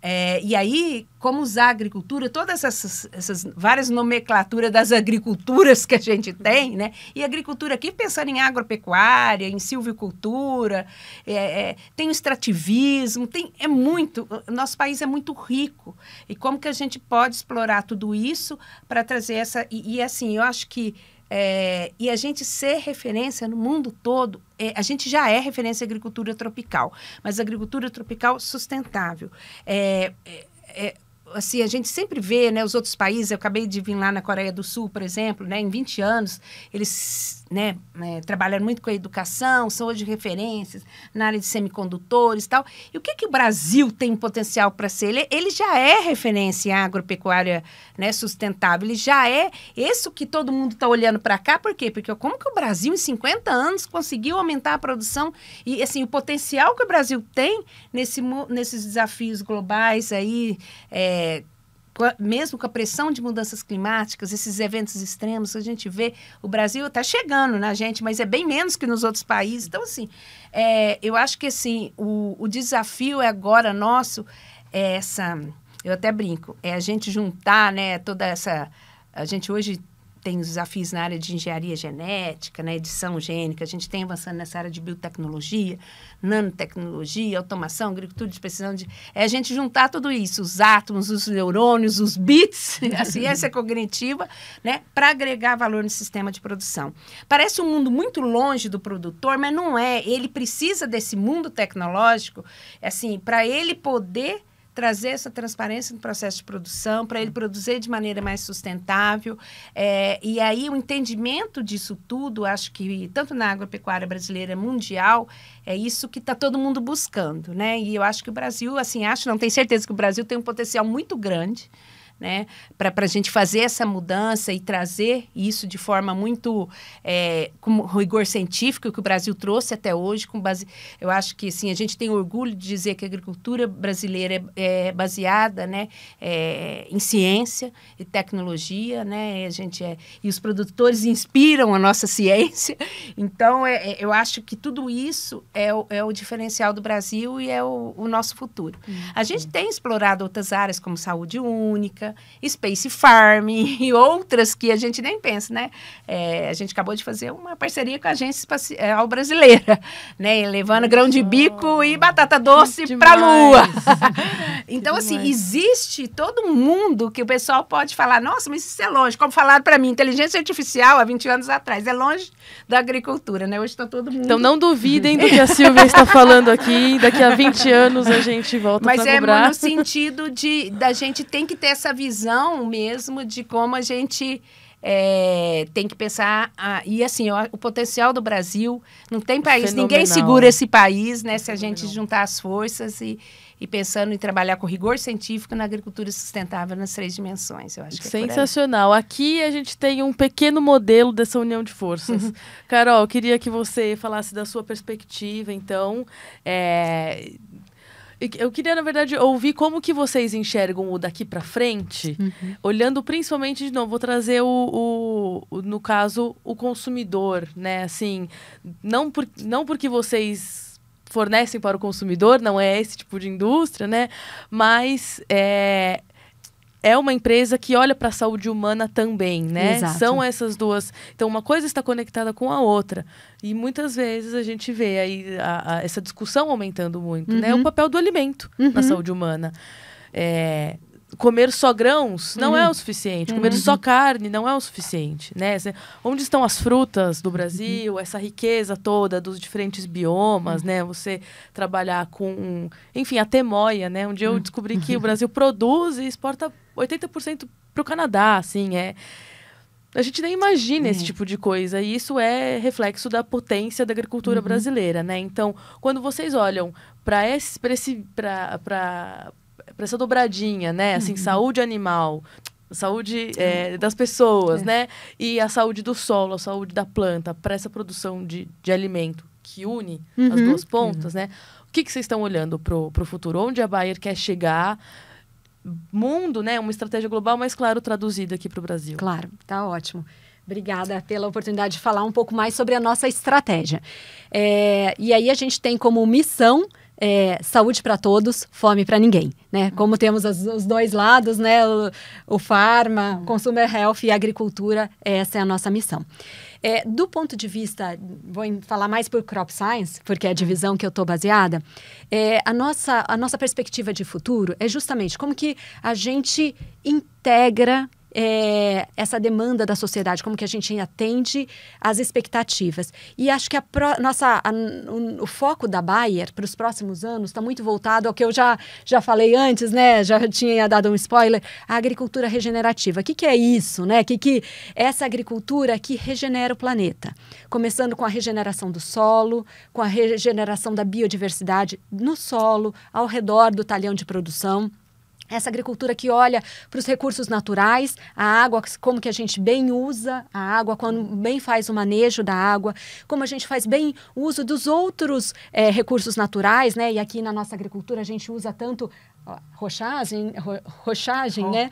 É, e aí, como usar a agricultura, todas essas, essas, várias nomenclaturas das agriculturas que a gente tem, né? E agricultura aqui, pensando em agropecuária, em silvicultura, é, é, tem o extrativismo, tem, é muito, nosso país é muito rico. E como que a gente pode explorar tudo isso para trazer essa... E, e assim, eu acho que é, e a gente ser referência no mundo todo, é, a gente já é referência à agricultura tropical, mas agricultura tropical sustentável. É, é, é, assim, a gente sempre vê, né, os outros países, eu acabei de vir lá na Coreia do Sul, por exemplo, né, em 20 anos, eles né, é, trabalharam muito com a educação, são hoje referências na área de semicondutores e tal. E o que, que o Brasil tem potencial para ser? Ele, ele, já é referência em agropecuária né, sustentável, ele já é isso que todo mundo está olhando para cá, por quê? Porque como que o Brasil, em 50 anos, conseguiu aumentar a produção e assim, o potencial que o Brasil tem nesse, nesses desafios globais aí, é, mesmo com a pressão de mudanças climáticas, esses eventos extremos que a gente vê, o Brasil está chegando na né, gente, mas é bem menos que nos outros países. Então, assim, é, eu acho que assim, o, o desafio é agora nosso é essa. Eu até brinco, é a gente juntar né, toda essa. A gente hoje tem os desafios na área de engenharia genética, na edição gênica, a gente tem avançando nessa área de biotecnologia, nanotecnologia, automação, agricultura de precisão de... É a gente juntar tudo isso, os átomos, os neurônios, os bits, a ciência cognitiva, né, para agregar valor no sistema de produção. Parece um mundo muito longe do produtor, mas não é. Ele precisa desse mundo tecnológico, assim, para ele poder trazer essa transparência no processo de produção, para ele produzir de maneira mais sustentável. É, e aí o entendimento disso tudo, acho que tanto na agropecuária brasileira mundial, é isso que está todo mundo buscando, né? E eu acho que o Brasil, assim, acho, não tenho certeza que o Brasil tem um potencial muito grande né? Para a gente fazer essa mudança e trazer isso de forma muito é, com rigor científico que o Brasil trouxe até hoje, com base, eu acho que sim a gente tem orgulho de dizer que a agricultura brasileira é, é baseada, né, é, em ciência e tecnologia, né? A gente é e os produtores inspiram a nossa ciência. Então é, é, eu acho que tudo isso é o, é o diferencial do Brasil e é o, o nosso futuro. Uhum. A gente tem explorado outras áreas como saúde única Space Farm e outras que a gente nem pensa, né? É, a gente acabou de fazer uma parceria com a Agência Espacial é, Brasileira, né? Levando grão de bico e batata doce para a Lua. então, assim, existe todo um mundo que o pessoal pode falar, nossa, mas isso é longe. Como falaram para mim, inteligência artificial há 20 anos atrás, é longe da agricultura, né? Hoje está todo mundo... Então, não duvidem do que a Silvia está falando aqui. Daqui a 20 anos a gente volta para Mas é no sentido de da gente tem que ter essa visão mesmo de como a gente é, tem que pensar a, e assim o potencial do Brasil não tem país Fenomenal. ninguém segura esse país né Fenomenal. se a gente juntar as forças e, e pensando em trabalhar com rigor científico na agricultura sustentável nas três dimensões eu acho que é sensacional é aqui a gente tem um pequeno modelo dessa união de forças uhum. Carol Carol queria que você falasse da sua perspectiva então é eu queria, na verdade, ouvir como que vocês enxergam o daqui para frente, uhum. olhando principalmente, de novo, vou trazer o, o, o, no caso, o consumidor, né? Assim, não, por, não porque vocês fornecem para o consumidor, não é esse tipo de indústria, né? Mas é, é uma empresa que olha para a saúde humana também, né? Exato. São essas duas. Então, uma coisa está conectada com a outra. E muitas vezes a gente vê aí a, a, essa discussão aumentando muito, uhum. né? O uhum. papel do alimento uhum. na saúde humana. É, comer só grãos não é uhum. é o suficiente, comer uhum. só carne não é o suficiente, né? Onde estão as frutas do Brasil, uhum. essa riqueza toda dos diferentes biomas, uhum. né? Você trabalhar com, enfim, a temoia, né? Onde eu uhum. descobri que o Brasil produz e exporta 80% para o Canadá, assim, é... A gente nem imagina esse é. tipo de coisa, e isso é reflexo da potência da agricultura uhum. brasileira, né? Então, quando vocês olham para esse, pra esse pra, pra, para essa dobradinha, né? Assim, uhum. saúde animal, saúde é, eh, das pessoas, é. né? E a saúde do solo, a saúde da planta, para essa produção de, de alimento que une uhum. as duas pontas, uhum. né? O que, que vocês estão olhando para o futuro? Onde a Bayer quer chegar? Mundo, né? Uma estratégia global, mas claro, traduzida aqui para o Brasil. Claro, tá ótimo. Obrigada pela oportunidade de falar um pouco mais sobre a nossa estratégia. É, e aí a gente tem como missão é, saúde para todos, fome para ninguém, né? Como temos os dois lados, né? O, o farma, uhum. consumer health e agricultura, essa é a nossa missão. É, do ponto de vista, vou falar mais por crop science, porque é a divisão que eu estou baseada, é, a, nossa, a nossa perspectiva de futuro é justamente como que a gente integra é, essa demanda da sociedade, como que a gente atende às expectativas. E acho que a pro, nossa, a, o, o, foco da Bayer para os próximos anos está muito voltado ao que eu já, já falei antes, né? Já tinha dado um spoiler, a agricultura regenerativa. O que, que é isso, né? Que, que essa agricultura que regenera o planeta. Começando com a regeneração do solo, com a regeneração da biodiversidade no solo, ao redor do talhão de produção essa agricultura que olha para os recursos naturais, a água, como que a gente bem usa a água, quando bem faz o manejo da água, como a gente faz bem uso dos outros é, recursos naturais, né? E aqui na nossa agricultura a gente usa tanto rochagem, ro, rochagem oh, né?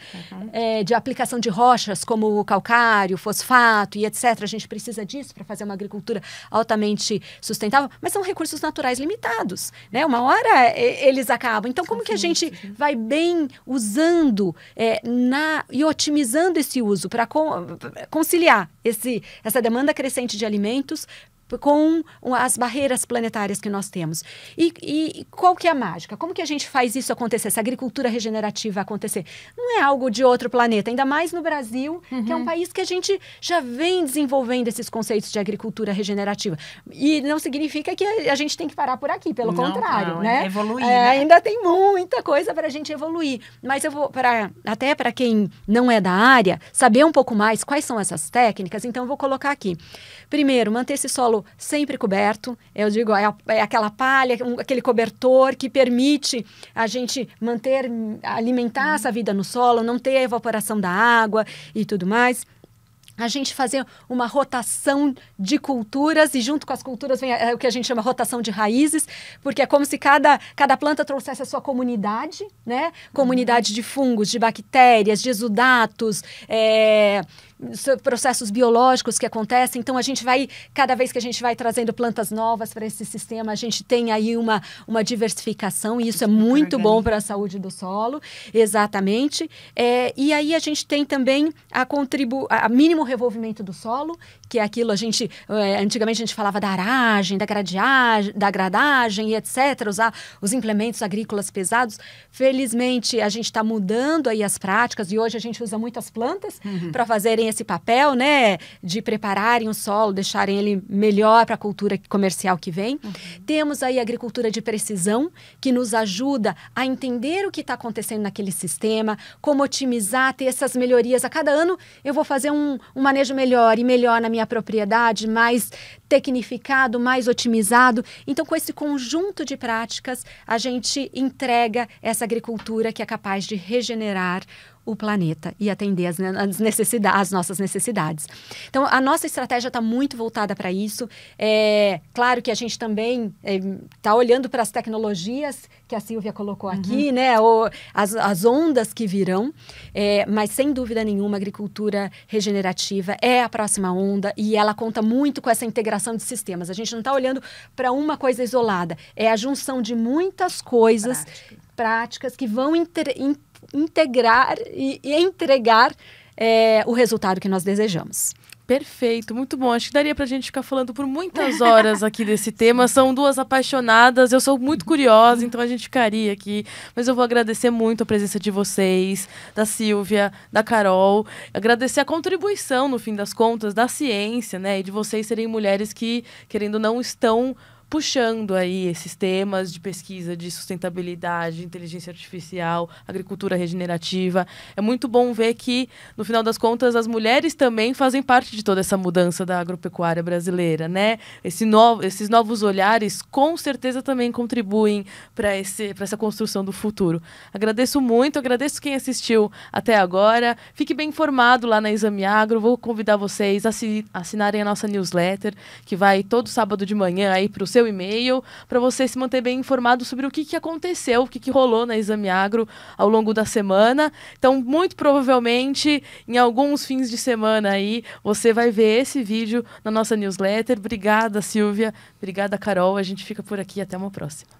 É, de aplicação de rochas como calcário, fosfato e etc. A gente precisa disso para fazer uma agricultura altamente sustentável, mas são recursos naturais limitados, né? Uma hora é, eles acabam. Então, como que a gente vai bem usando é, na, e otimizando esse uso para con, conciliar esse, essa demanda crescente de alimentos com as barreiras planetárias que nós temos. E, e, qual que é a mágica? Como que a gente faz isso acontecer, essa agricultura regenerativa acontecer? Não é algo de outro planeta, ainda mais no Brasil, uhum. que é um uhum. país que a gente já vem desenvolvendo esses conceitos de agricultura regenerativa. E não significa que a gente tem que parar por aqui, pelo não, contrário, não, né? É evoluir, é, né? Ainda tem muita coisa para a gente evoluir. Mas eu vou, pra, até para quem não é da área, saber um pouco mais quais são essas técnicas, então eu vou colocar aqui. Primeiro, manter esse solo sempre coberto. Eu digo, é, é aquela palha, um, aquele cobertor que permite a gente manter, alimentar essa vida no solo, não ter a evaporação da água e tudo mais a gente fazer uma rotação de culturas e junto com as culturas vem é, é o que a gente chama rotação de raízes, porque é como se cada, cada planta trouxesse a sua comunidade, né? Comunidade uhum. de fungos, de bactérias, de exudatos, é, processos biológicos que acontecem. Então, a gente vai, cada vez que a gente vai trazendo plantas novas para esse sistema, a gente tem aí uma, uma diversificação, e isso é muito bom para a saúde do solo, exatamente. É, e aí a gente tem também a, contribu a mínimo revolvimento do solo que é aquilo a gente. É, antigamente a gente falava da aragem, da gradeagem, da gradagem e etc., usar os implementos agrícolas pesados. Felizmente, a gente está mudando aí as práticas e hoje a gente usa muitas plantas uhum. para fazerem esse papel, né? De prepararem o solo, deixarem ele melhor para a cultura comercial que vem. Uhum. Temos aí a agricultura de precisão, que nos ajuda a entender o que está acontecendo naquele sistema, como otimizar, ter essas melhorias. A cada ano eu vou fazer um, um manejo melhor e melhor na minha minha propriedade, mais tecnificado, mais otimizado. Então, com esse conjunto de práticas, a gente entrega essa agricultura que é capaz de regenerar o planeta e atender as, as, necessidades, as nossas necessidades. Então, a nossa estratégia está muito voltada para isso. É claro que a gente também está é, tá olhando para as tecnologias que a Silvia colocou aqui, uhum. né? Ou as, as, ondas que virão. É, mas, sem dúvida nenhuma, agricultura regenerativa é a próxima onda e ela conta muito com essa integração de sistemas. A gente não está olhando para uma coisa isolada. É a junção de muitas coisas... Prática práticas que vão inter, integrar e, e entregar é, o resultado que nós desejamos. Perfeito, muito bom. Acho que daria para a gente ficar falando por muitas horas aqui desse tema. São duas apaixonadas, eu sou muito curiosa, então a gente ficaria aqui. Mas eu vou agradecer muito a presença de vocês, da Silvia, da Carol. Agradecer a contribuição, no fim das contas, da ciência, né? E de vocês serem mulheres que, querendo ou não, estão puxando aí esses temas de pesquisa de sustentabilidade, inteligência artificial, agricultura regenerativa. É muito bom ver que, no final das contas, as mulheres também fazem parte de toda essa mudança da agropecuária brasileira, né? Esse no, esses novos olhares com certeza também contribuem para essa construção do futuro. Agradeço muito, agradeço quem assistiu até agora. Fique bem informado lá na Exame Agro. Vou convidar vocês a assinarem a nossa newsletter, que vai todo sábado de manhã aí para o seu seu e-mail para você se manter bem informado sobre o que, que aconteceu, o que, que rolou na Exame Agro ao longo da semana. Então, muito provavelmente, em alguns fins de semana aí, você vai ver esse vídeo na nossa newsletter. Obrigada, Silvia. Obrigada, Carol. A gente fica por aqui. Até uma próxima.